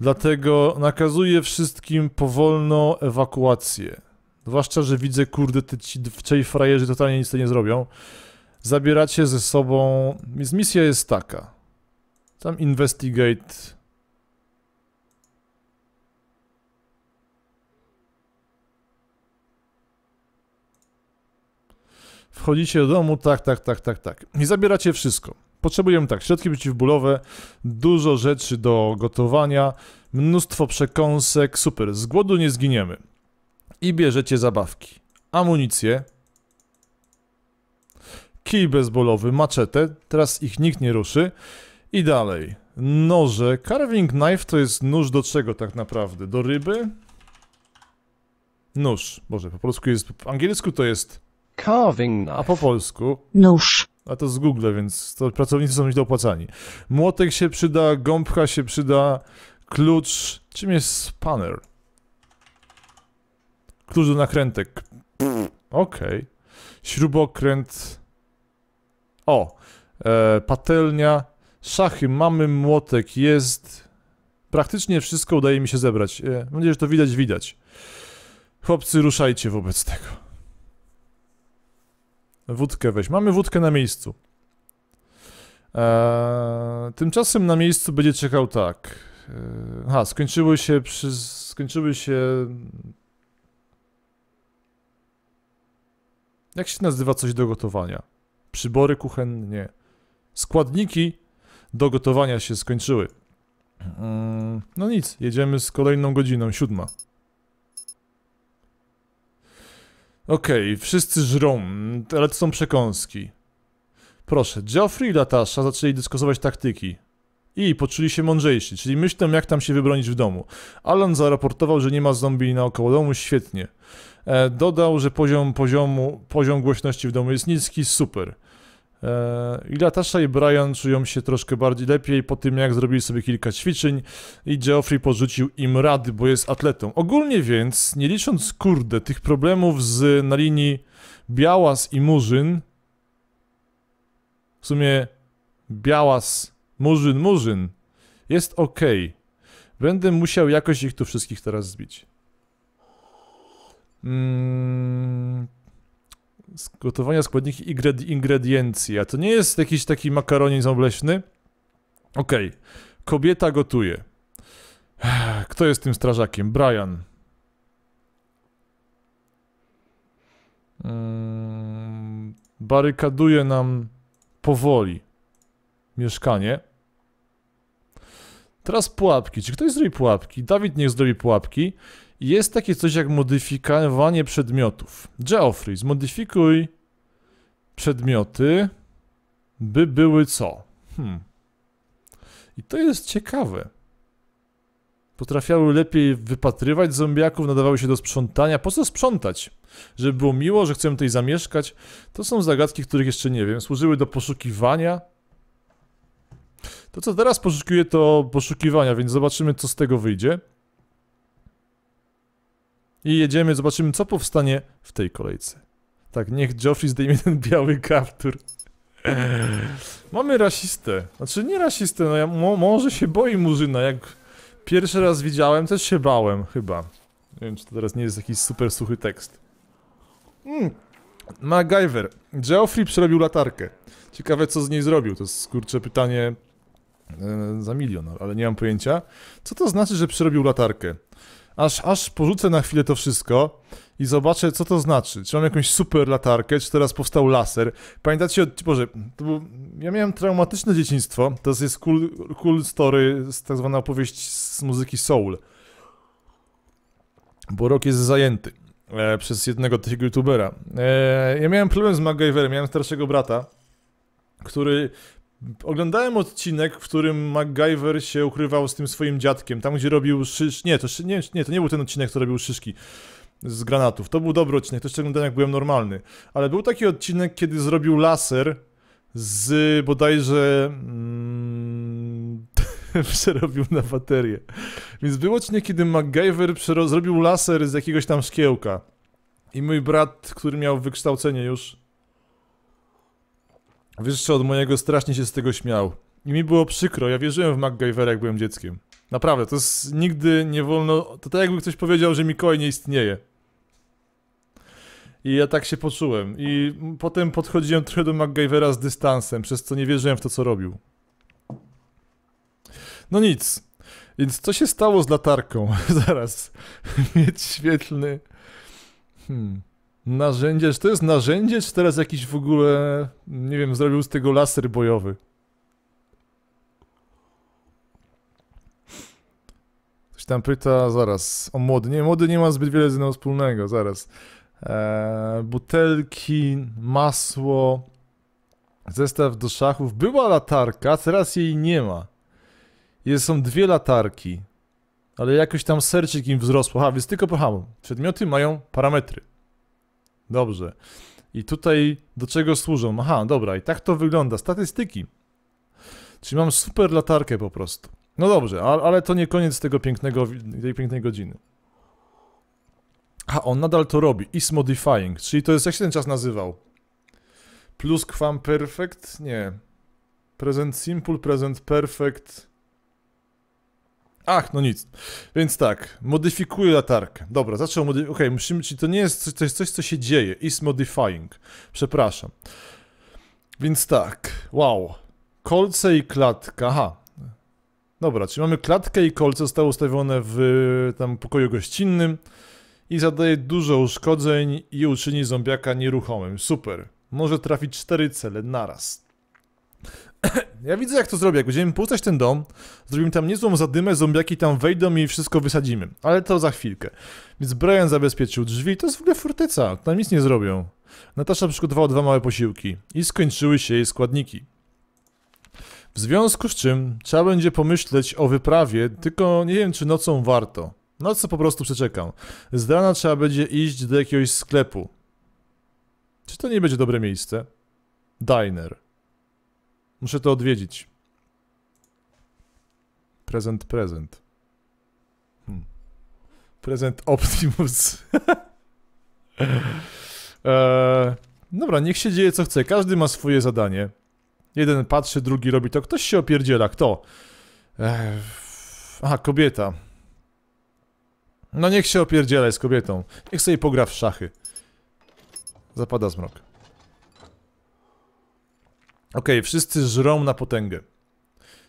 Dlatego nakazuję wszystkim powolną ewakuację. Zwłaszcza, że widzę, kurde, te ci dwczej frajerzy totalnie nic nie zrobią zabieracie ze sobą... Więc misja jest taka. Tam investigate... Wchodzicie do domu, tak, tak, tak, tak, tak. I zabieracie wszystko. Potrzebujemy tak, środki przeciwbólowe, dużo rzeczy do gotowania, mnóstwo przekąsek, super, z głodu nie zginiemy. I bierzecie zabawki, amunicję, kij bezbolowy, maczetę, teraz ich nikt nie ruszy. I dalej, noże, carving knife to jest nóż do czego tak naprawdę? Do ryby? Nóż, Boże, po polsku jest, w angielsku to jest... Carving knife. A po polsku? Nóż. A to z Google, więc to pracownicy są źle opłacani. Młotek się przyda, gąbka się przyda, klucz... Czym jest spanner? Klucz do nakrętek. Okej. Okay. Śrubokręt. O, e, patelnia, szachy, mamy młotek, jest... Praktycznie wszystko udaje mi się zebrać. E, mam nadzieję, że to widać, widać. Chłopcy, ruszajcie wobec tego. Wódkę weź. Mamy wódkę na miejscu. E, tymczasem na miejscu będzie czekał tak. E, aha, skończyły się przy... skończyły się... Jak się nazywa coś do gotowania? przybory kuchenne. Składniki do gotowania się skończyły. Mm, no nic, jedziemy z kolejną godziną, siódma. Okej, okay, wszyscy żrą, ale to są przekąski. Proszę, Geoffrey i Latasza zaczęli dyskosować taktyki. I poczuli się mądrzejsi, czyli myślą jak tam się wybronić w domu. Alan zaraportował, że nie ma zombie naokoło domu, świetnie. E, dodał, że poziom poziomu, poziom głośności w domu jest niski, super. E, I Latasza i Brian czują się troszkę bardziej lepiej po tym, jak zrobili sobie kilka ćwiczeń i Geoffrey porzucił im rady, bo jest atletą. Ogólnie więc, nie licząc kurde tych problemów z, na linii Białas i Murzyn, w sumie Białas, Murzyn, Murzyn, jest ok. Będę musiał jakoś ich tu wszystkich teraz zbić. Mm, gotowania składniki ingredi ingrediencji. to nie jest jakiś taki makaronizm obleśny? Okej. Okay. Kobieta gotuje. Kto jest tym strażakiem? Brian. Mm, barykaduje nam powoli mieszkanie. Teraz pułapki. Czy ktoś zrobi pułapki? Dawid niech zrobi pułapki jest takie coś jak modyfikowanie przedmiotów. Geoffrey, zmodyfikuj przedmioty, by były co? Hmm. I to jest ciekawe. Potrafiały lepiej wypatrywać zombiaków, nadawały się do sprzątania. Po co sprzątać? Żeby było miło, że chcemy tutaj zamieszkać. To są zagadki, których jeszcze nie wiem. Służyły do poszukiwania. To co teraz poszukuję to poszukiwania, więc zobaczymy co z tego wyjdzie. I jedziemy, zobaczymy co powstanie w tej kolejce. Tak, niech Joffrey zdejmie ten biały kaptur. Mamy rasistę. Znaczy nie rasistę, no ja mo może się boi Murzyna, jak pierwszy raz widziałem, też się bałem chyba. Nie wiem, czy to teraz nie jest jakiś super suchy tekst. Mm. MacGyver. Geoffrey przerobił latarkę. Ciekawe, co z niej zrobił. To jest, kurczę, pytanie e, za milion, ale nie mam pojęcia. Co to znaczy, że przerobił latarkę? aż, aż porzucę na chwilę to wszystko i zobaczę, co to znaczy. Czy mam jakąś super latarkę, czy teraz powstał laser. Pamiętacie, Boże, to był, ja miałem traumatyczne dzieciństwo. To jest cool, cool story, tak zwana opowieść z muzyki soul. Bo rok jest zajęty e, przez jednego takiego youtubera. E, ja miałem problem z MacGyverem, miałem starszego brata, który Oglądałem odcinek, w którym MacGyver się ukrywał z tym swoim dziadkiem, tam gdzie robił szysz... Nie, to, nie, nie, to nie był ten odcinek, co robił szyszki z granatów. To był dobry odcinek, To też oglądałem jak byłem normalny. Ale był taki odcinek, kiedy zrobił laser z bodajże... Mm, przerobił na baterię. Więc był odcinek, kiedy MacGyver zrobił laser z jakiegoś tam szkiełka. I mój brat, który miał wykształcenie już Wiesz co, od mojego strasznie się z tego śmiał. I mi było przykro, ja wierzyłem w MacGyvera jak byłem dzieckiem. Naprawdę, to jest nigdy nie wolno... To tak jakby ktoś powiedział, że Mikołaj nie istnieje. I ja tak się poczułem. I potem podchodziłem trochę do MacGyvera z dystansem, przez co nie wierzyłem w to, co robił. No nic. Więc co się stało z latarką? Zaraz. Mieć świetlny... Hmm... Narzędzie, czy to jest narzędzie, czy teraz jakiś w ogóle, nie wiem, zrobił z tego laser bojowy? Ktoś tam pyta, zaraz, o młody, Nie, młody, nie ma zbyt wiele z mną wspólnego, zaraz. Eee, butelki, masło, zestaw do szachów. Była latarka, teraz jej nie ma. Jest, są dwie latarki, ale jakoś tam serczyk im wzrosło. Aha, więc tylko, aha, przedmioty mają parametry. Dobrze. I tutaj do czego służą? Aha, dobra, i tak to wygląda. Statystyki. Czyli mam super latarkę po prostu. No dobrze, ale to nie koniec tego pięknego, tej pięknej godziny. A on nadal to robi. Is modifying, czyli to jest, jak się ten czas nazywał? Plus kwam perfect? Nie. Present simple, present perfect. Ach, no nic. Więc tak, modyfikuję latarkę. Dobra, zaczął modyfikować. Okej, okay, musimy, czyli to nie jest coś, coś, coś, co się dzieje. Is modifying. Przepraszam. Więc tak, wow. Kolce i klatka, aha. Dobra, czyli mamy klatkę i kolce zostały ustawione w tam pokoju gościnnym i zadaje dużo uszkodzeń i uczyni zombiaka nieruchomym. Super. Może trafić cztery cele naraz. ja widzę, jak to zrobię. Jak będziemy płucać ten dom, zrobimy tam niezłą zadymę, zombiaki tam wejdą i wszystko wysadzimy. Ale to za chwilkę. Więc Brian zabezpieczył drzwi. To jest w ogóle fortyca. Tam nic nie zrobią. Natasza przygotowała dwa małe posiłki. I skończyły się jej składniki. W związku z czym trzeba będzie pomyśleć o wyprawie, tylko nie wiem, czy nocą warto. Nocę po prostu przeczekam. Z rana trzeba będzie iść do jakiegoś sklepu. Czy to nie będzie dobre miejsce? Diner. Muszę to odwiedzić. Prezent, prezent. Hmm. Prezent Optimus. eee, dobra, niech się dzieje co chce. Każdy ma swoje zadanie. Jeden patrzy, drugi robi to. Ktoś się opierdziela. Kto? Eee, aha, kobieta. No niech się opierdziela z kobietą. Niech sobie pogra w szachy. Zapada zmrok. Okej, okay, wszyscy żrą na potęgę.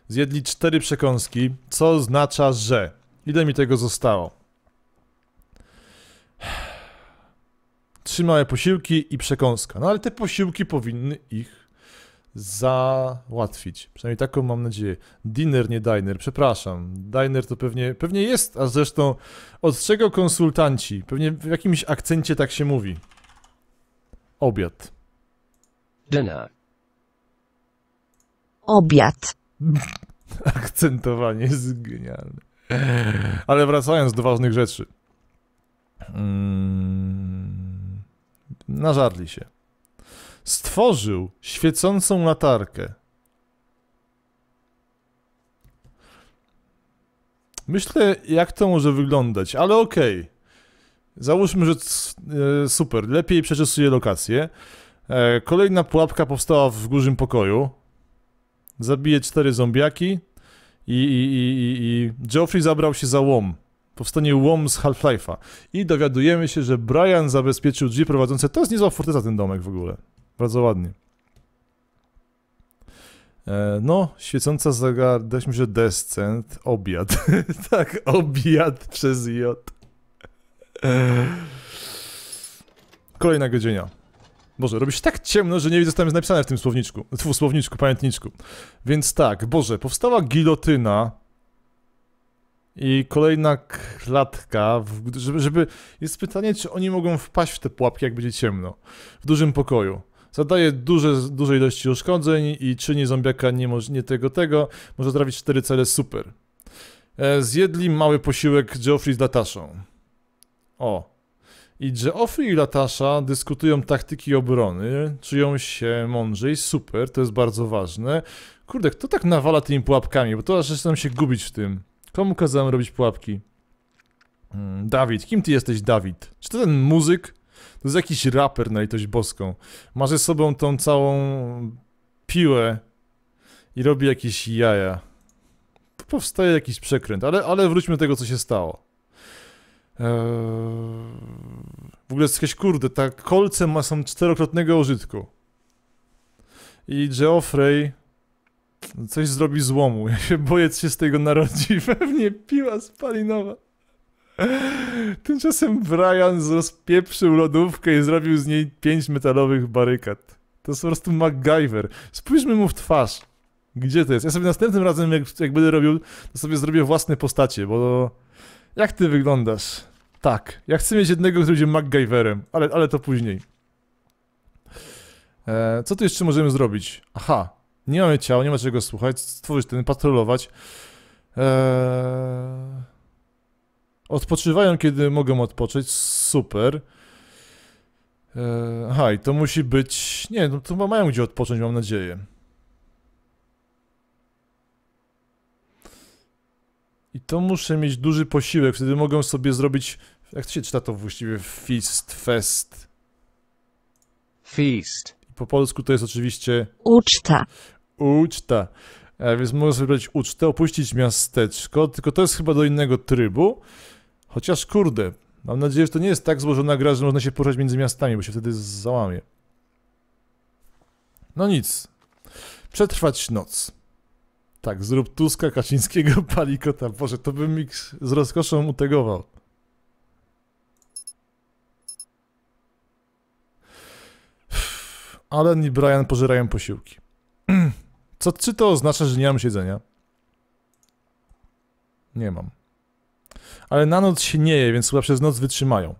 Zjedli cztery przekąski, co oznacza, że... Ile mi tego zostało? Trzy małe posiłki i przekąska. No ale te posiłki powinny ich załatwić. Przynajmniej taką mam nadzieję. Diner, nie diner, przepraszam. Diner to pewnie, pewnie jest, a zresztą od czego konsultanci? Pewnie w jakimś akcencie tak się mówi. Obiad. Dinner. Obiad. Akcentowanie jest genialne. Ale wracając do ważnych rzeczy. Hmm. Nażarli się. Stworzył świecącą latarkę. Myślę, jak to może wyglądać, ale okej. Okay. Załóżmy, że e, super, lepiej przeczesuje lokację. E, kolejna pułapka powstała w górnym pokoju. Zabije cztery zombiaki i, i, i, i Geoffrey zabrał się za łom. Powstanie łom z Half-Life'a. I dowiadujemy się, że Brian zabezpieczył drzwi prowadzące... To jest niezła forteza ten domek w ogóle. Bardzo ładnie. E, no, świecąca zegar... Daliśmy, się descent. Obiad. tak, obiad przez J. Kolejna godzina. Boże, robić tak ciemno, że nie widzę, co tam jest napisane w tym słowniczku. W słowniczku, pamiętniczku. Więc tak, Boże, powstała gilotyna i kolejna klatka, żeby, żeby... Jest pytanie, czy oni mogą wpaść w te pułapki, jak będzie ciemno. W dużym pokoju. Zadaje duże, dużej ilości uszkodzeń i czyni zombiaka nie, nie tego, tego. Może trafić cztery cele, super. E, zjedli mały posiłek Geoffrey z Lataszą. O, i Geoffrey i Latasza dyskutują taktyki obrony, czują się mądrzej, super, to jest bardzo ważne. Kurde, kto tak nawala tymi pułapkami, bo to aż zaczynam się gubić w tym. Komu kazałem robić pułapki? Hmm, Dawid, kim ty jesteś Dawid? Czy to ten muzyk? To jest jakiś raper na litość boską. Ma ze sobą tą całą piłę i robi jakieś jaja. Tu powstaje jakiś przekręt, ale, ale wróćmy do tego, co się stało. E, w ogóle jest jakieś kurde, ta kolce ma są czterokrotnego użytku. I Geoffrey coś zrobi łomu. Ja się boję, co się z tego narodzi. Pewnie piła spalinowa. Tymczasem Brian rozpieprzył lodówkę i zrobił z niej pięć metalowych barykad. To jest po prostu MacGyver. Spójrzmy mu w twarz. Gdzie to jest? Ja sobie następnym razem, jak, jak będę robił, to sobie zrobię własne postacie, bo... To jak ty wyglądasz? Tak, ja chcę mieć jednego, który będzie MacGyverem, ale, ale to później. E, co tu jeszcze możemy zrobić? Aha, nie mamy ciała, nie ma czego słuchać, stworzyć ten, patrolować. E, odpoczywają, kiedy mogą odpocząć, super. E, aha, i to musi być... Nie, no to mają gdzie odpocząć, mam nadzieję. I to muszę mieć duży posiłek, wtedy mogę sobie zrobić... Jak to się czyta to właściwie? Feast, fest. Feast. Po polsku to jest oczywiście... Uczta. Uczta. A więc mogę sobie brać ucztę, opuścić miasteczko, tylko to jest chyba do innego trybu. Chociaż kurde, mam nadzieję, że to nie jest tak złożona gra, że można się poruszać między miastami, bo się wtedy załamie. No nic. Przetrwać noc. Tak, zrób Tuska, Kaczyńskiego, Palikota. Boże, to bym miks z rozkoszą utegował. Allen i Brian pożerają posiłki. Co, czy to oznacza, że nie mam siedzenia? Nie mam. Ale na noc się nie je, więc chyba przez noc wytrzymają.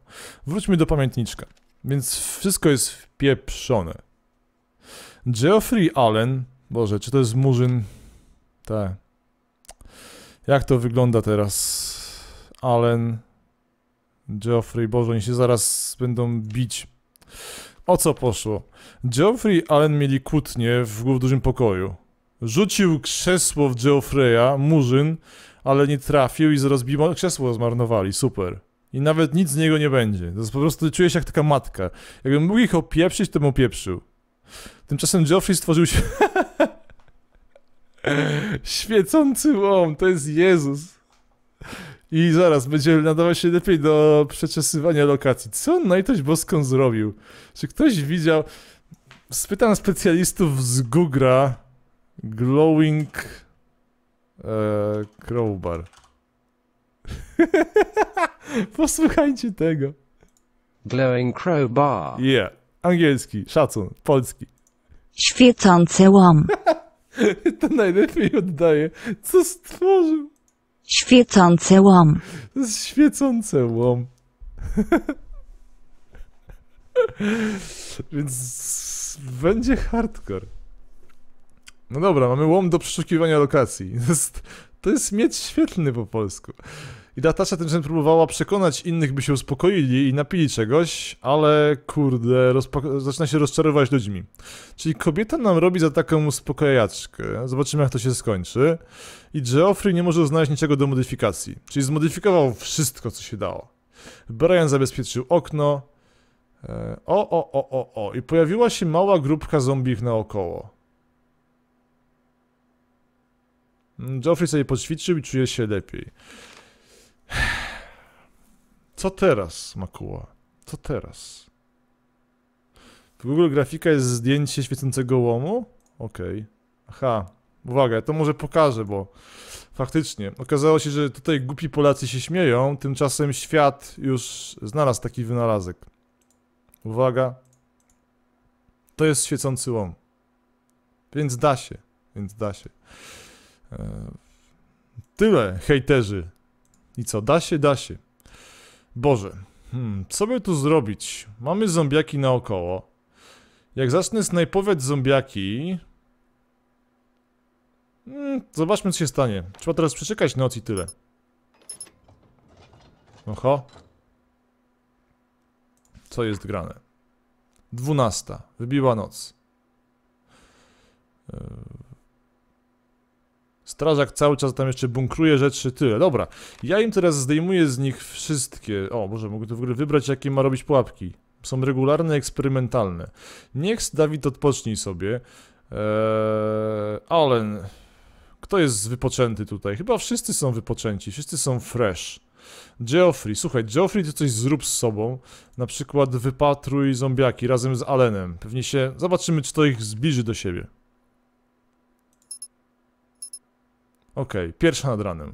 Wróćmy do pamiętniczka. Więc wszystko jest wpieprzone. Geoffrey Allen... Boże, czy to jest murzyn... Tak. Jak to wygląda teraz? Allen, Geoffrey, Boże, oni się zaraz będą bić. O co poszło? Geoffrey i Allen mieli kłótnię w dużym pokoju. Rzucił krzesło w Geoffreya, murzyn, ale nie trafił i zrozbiło krzesło zmarnowali, super. I nawet nic z niego nie będzie. To jest po prostu czuję się jak taka matka. Jakbym mógł ich opieprzyć, to bym opieprzył. Tymczasem Geoffrey stworzył się... Świecący łom, to jest Jezus. I zaraz, będzie nadawał się lepiej do przeczesywania lokacji. Co on na boską zrobił? Czy ktoś widział... Spytam specjalistów z Google Glowing... E, crowbar. Posłuchajcie tego. Glowing crowbar. Yeah. Angielski, szacun, polski. Świecący łom. To najlepiej oddaje, co stworzył. Świecące łom. Świecące łom. Więc będzie hardcore. No dobra, mamy łom do przeszukiwania lokacji. To jest, to jest miecz świetlny po polsku. I Natasza tymczasem próbowała przekonać innych, by się uspokoili i napili czegoś, ale kurde, zaczyna się rozczarować ludźmi. Czyli kobieta nam robi za taką uspokajaczkę. Zobaczymy, jak to się skończy. I Geoffrey nie może znaleźć niczego do modyfikacji. Czyli zmodyfikował wszystko, co się dało. Brian zabezpieczył okno. o, o, o, o, o. I pojawiła się mała grupka zombich naokoło. Geoffrey sobie poćwiczył i czuje się lepiej. Co teraz, Makuła? Co teraz? W ogóle grafika jest zdjęcie świecącego łomu? Okej. Okay. Aha. Uwaga, ja to może pokażę, bo faktycznie okazało się, że tutaj głupi Polacy się śmieją, tymczasem świat już znalazł taki wynalazek. Uwaga. To jest świecący łom. Więc da się, więc da się. E, tyle, hejterzy. I co, da się, da się. Boże, hmm, co by tu zrobić? Mamy zombiaki naokoło. Jak zacznę snajpować zombiaki... Hmm, zobaczmy, co się stanie. Trzeba teraz przeczekać noc i tyle. Oho. Co jest grane? Dwunasta. Wybiła noc. Yy, Strażak cały czas tam jeszcze bunkruje rzeczy, tyle. Dobra, ja im teraz zdejmuję z nich wszystkie... O, może mogę tu w ogóle wybrać, jakie ma robić pułapki. Są regularne, eksperymentalne. Niech Dawid odpocznij sobie. Eee, Allen... Kto jest wypoczęty tutaj? Chyba wszyscy są wypoczęci, wszyscy są fresh. Geoffrey, słuchaj, Geoffrey, to coś zrób z sobą. Na przykład wypatruj zombiaki razem z Alenem. Pewnie się... Zobaczymy, czy to ich zbliży do siebie. Okej, okay, pierwsza nad ranem.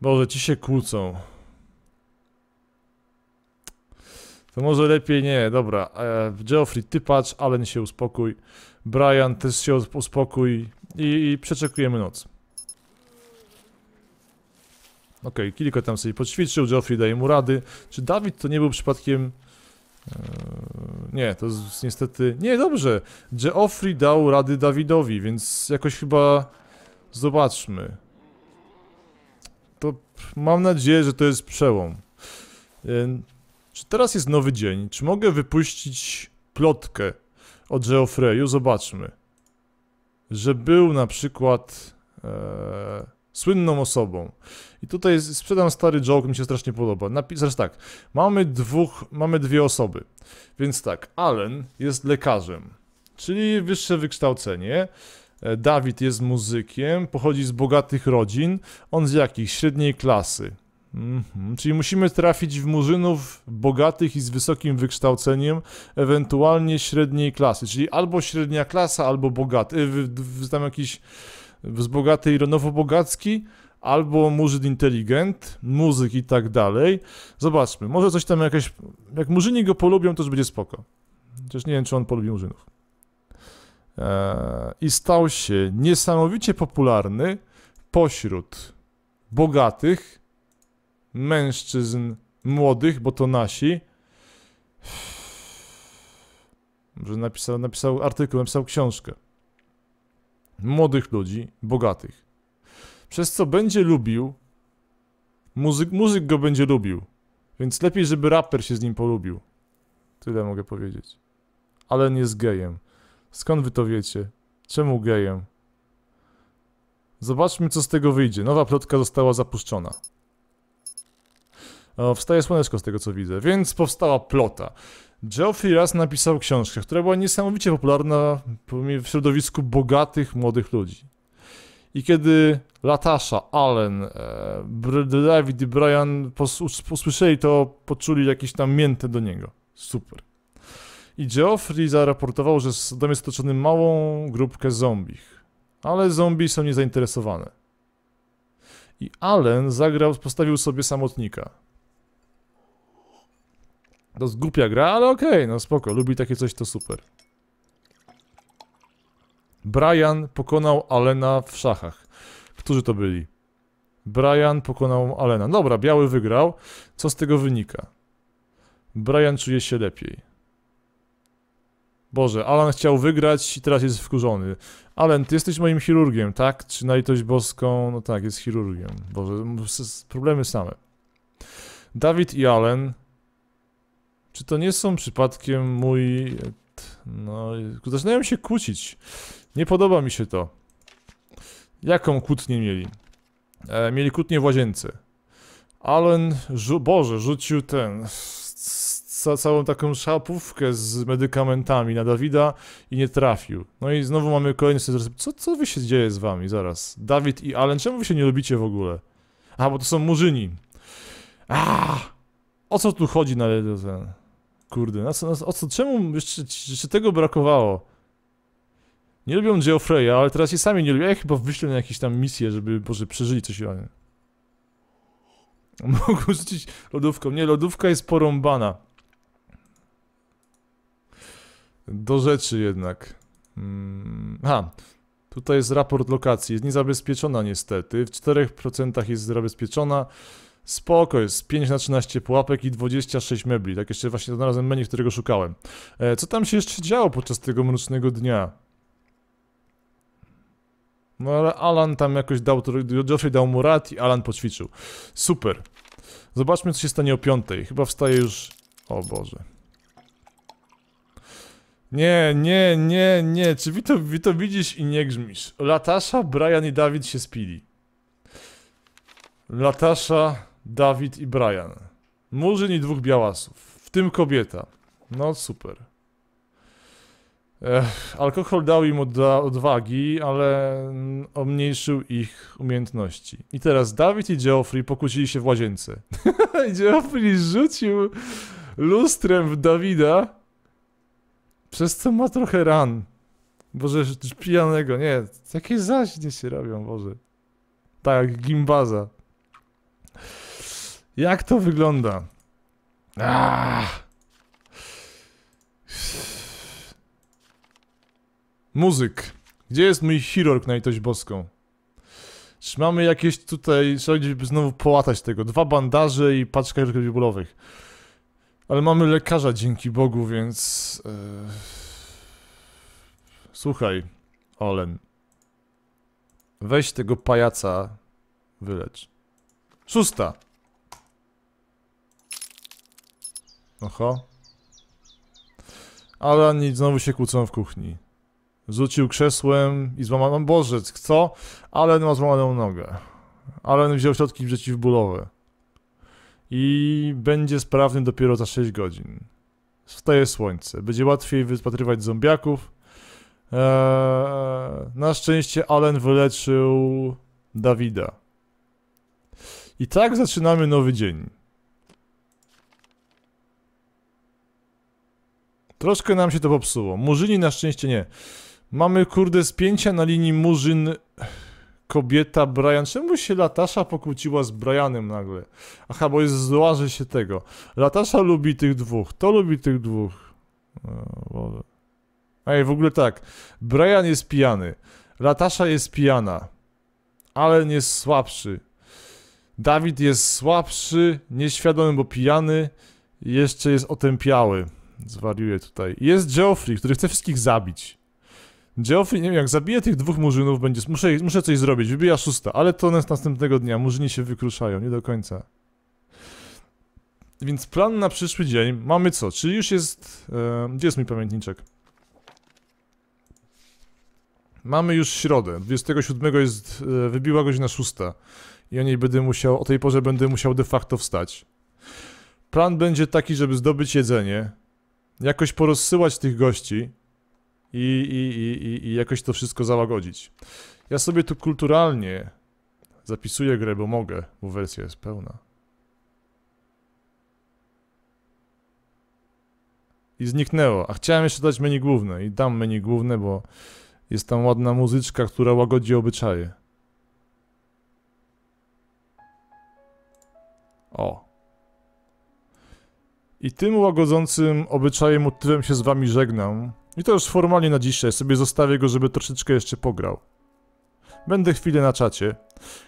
Boże, ci się kłócą. To może lepiej nie, dobra. E, Geoffrey, ty patrz, Allen się uspokój. Brian, też się uspokój. I, i przeczekujemy noc. Okej, okay, kilka tam sobie poćwiczył, Geoffrey daje mu rady. Czy Dawid to nie był przypadkiem Yy, nie, to jest niestety... Nie, dobrze. Geoffrey dał rady Dawidowi, więc jakoś chyba... Zobaczmy. To mam nadzieję, że to jest przełom. Yy, czy teraz jest nowy dzień? Czy mogę wypuścić plotkę o Geoffreyu? Zobaczmy. Że był na przykład... E, słynną osobą. I tutaj sprzedam stary joke, mi się strasznie podoba. Napi Zresztą tak, mamy dwóch, mamy dwie osoby. Więc tak, Allen jest lekarzem, czyli wyższe wykształcenie. E, Dawid jest muzykiem, pochodzi z bogatych rodzin. On z jakich? Średniej klasy. Mhm. Czyli musimy trafić w murzynów bogatych i z wysokim wykształceniem, ewentualnie średniej klasy. Czyli albo średnia klasa, albo bogaty. Yy, tam jakiś wzbogaty Ironowo-Bogacki, albo murzyn inteligent, muzyk i tak dalej. Zobaczmy, może coś tam jakaś... Jak murzyni go polubią, to już będzie spoko. Chociaż nie wiem, czy on polubi murzynów. Eee, I stał się niesamowicie popularny pośród bogatych, mężczyzn młodych, bo to nasi. Może napisał, napisał artykuł, napisał książkę młodych ludzi, bogatych. Przez co będzie lubił, muzyk, muzyk go będzie lubił. Więc lepiej, żeby raper się z nim polubił. Tyle mogę powiedzieć. Ale nie z gejem. Skąd wy to wiecie? Czemu gejem? Zobaczmy, co z tego wyjdzie. Nowa plotka została zapuszczona. O, wstaje słoneczko z tego, co widzę. Więc powstała plota. Geoffrey raz napisał książkę, która była niesamowicie popularna w środowisku bogatych młodych ludzi. I kiedy Latasha, Allen, e, David i Brian usłyszeli to, poczuli jakieś tam miętę do niego. Super. I Geoffrey zaraportował, że domu jest otoczony małą grupkę zombich. Ale zombie są niezainteresowane. I Allen zagrał, postawił sobie samotnika no zgłupia gra, ale okej, okay, no spoko, lubi takie coś, to super. Brian pokonał Alena w szachach. Którzy to byli? Brian pokonał Alena. Dobra, biały wygrał. Co z tego wynika? Brian czuje się lepiej. Boże, Alan chciał wygrać i teraz jest wkurzony. Alan, ty jesteś moim chirurgiem, tak? Czy na litość boską? No tak, jest chirurgiem. Boże, problemy same. Dawid i Alan czy to nie są przypadkiem mój... No, zaczynają się kłócić. Nie podoba mi się to. Jaką kłótnię mieli? E, mieli kłótnię w łazience. Allen, Boże, rzucił ten... Ca całą taką szapówkę z medykamentami na Dawida i nie trafił. No i znowu mamy kolejny sezon. Co, co wy się dzieje z wami? Zaraz. Dawid i Allen, czemu wy się nie lubicie w ogóle? A, bo to są murzyni. A! O co tu chodzi na ten? Kurde, na co, na co, o co, czemu jeszcze, jeszcze tego brakowało? Nie lubią Geoffrey'a, ale teraz i sami nie lubią. Ja chyba wyślę na jakieś tam misje, żeby, Boże, przeżyli coś ale... Mogą rzucić lodówką. Nie, lodówka jest porąbana. Do rzeczy jednak. Hmm. Tutaj jest raport lokacji. Jest niezabezpieczona niestety. W 4% jest zabezpieczona. Spoko jest, 5 na 13 pułapek i 26 mebli, tak jeszcze właśnie znalazłem menu, którego szukałem. E, co tam się jeszcze działo podczas tego mrocznego dnia? No ale Alan tam jakoś dał, Geoffrey dał mu rad i Alan poćwiczył. Super. Zobaczmy co się stanie o 5. Chyba wstaje już... O Boże. Nie, nie, nie, nie. Czy Wito, to widzisz i nie grzmisz? Latasza, Brian i Dawid się spili. Latasza... Dawid i Brian. Murzyn i dwóch białasów, w tym kobieta. No super. Ech, alkohol dał im od, odwagi, ale omniejszył ich umiejętności. I teraz Dawid i Geoffrey pokłócili się w łazience. Geoffrey rzucił lustrem w Dawida, przez co ma trochę ran. Boże, pijanego, nie, jakie zaśnie się robią, Boże. Tak, gimbaza. Jak to wygląda? Ah. Muzyk. Gdzie jest mój chirurg na litość boską? Czy mamy jakieś tutaj... Trzeba gdzieś by znowu połatać tego. Dwa bandaże i paczka krwiobólowych. Ale mamy lekarza dzięki Bogu, więc... Yy... Słuchaj, Olen. Weź tego pajaca, wylecz. Szósta. Oho. Ale oni znowu się kłócą w kuchni. Rzucił krzesłem i złamał... bożec. co? Ale ma złamaną nogę. Ale wziął środki przeciwbólowe. I będzie sprawny dopiero za 6 godzin. Wstaje słońce. Będzie łatwiej wypatrywać zombiaków. Eee, na szczęście Allen wyleczył Dawida. I tak zaczynamy nowy dzień. Troszkę nam się to popsuło. Murzyni na szczęście nie. Mamy kurde spięcia na linii Murzyn... Kobieta Brian. Czemu się Latasza pokłóciła z Brianem nagle? Aha, bo jest zła, że się tego. Latasza lubi tych dwóch. To lubi tych dwóch. Ej, w ogóle tak. Brian jest pijany. Latasza jest pijana. Ale nie jest słabszy. Dawid jest słabszy, nieświadomy, bo pijany. Jeszcze jest otępiały. Zwariuję tutaj. Jest Geoffrey, który chce wszystkich zabić. Geoffrey, nie wiem, jak zabije tych dwóch murzynów, będzie... Muszę, muszę coś zrobić, wybija szósta, ale to następnego dnia. Murzyni się wykruszają, nie do końca. Więc plan na przyszły dzień mamy co? Czyli już jest... E, gdzie jest mój pamiętniczek? Mamy już środę. 27 jest... E, wybiła godzina szósta. I o niej będę musiał... O tej porze będę musiał de facto wstać. Plan będzie taki, żeby zdobyć jedzenie, jakoś porozsyłać tych gości i, i, i, i jakoś to wszystko załagodzić. Ja sobie tu kulturalnie zapisuję grę, bo mogę, bo wersja jest pełna. I zniknęło. A chciałem jeszcze dać menu główne i dam menu główne, bo jest tam ładna muzyczka, która łagodzi obyczaje. O. I tym łagodzącym obyczajem motywem się z wami żegnam. I to już formalnie na dzisiaj, sobie zostawię go, żeby troszeczkę jeszcze pograł. Będę chwilę na czacie.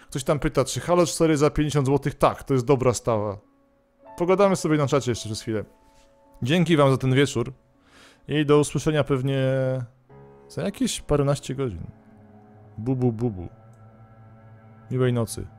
Ktoś tam pyta, czy Halo 4 za 50 zł? Tak, to jest dobra stawa. Pogadamy sobie na czacie jeszcze przez chwilę. Dzięki wam za ten wieczór. I do usłyszenia pewnie za jakieś paręnaście godzin. Bubu, bubu. Miłej nocy.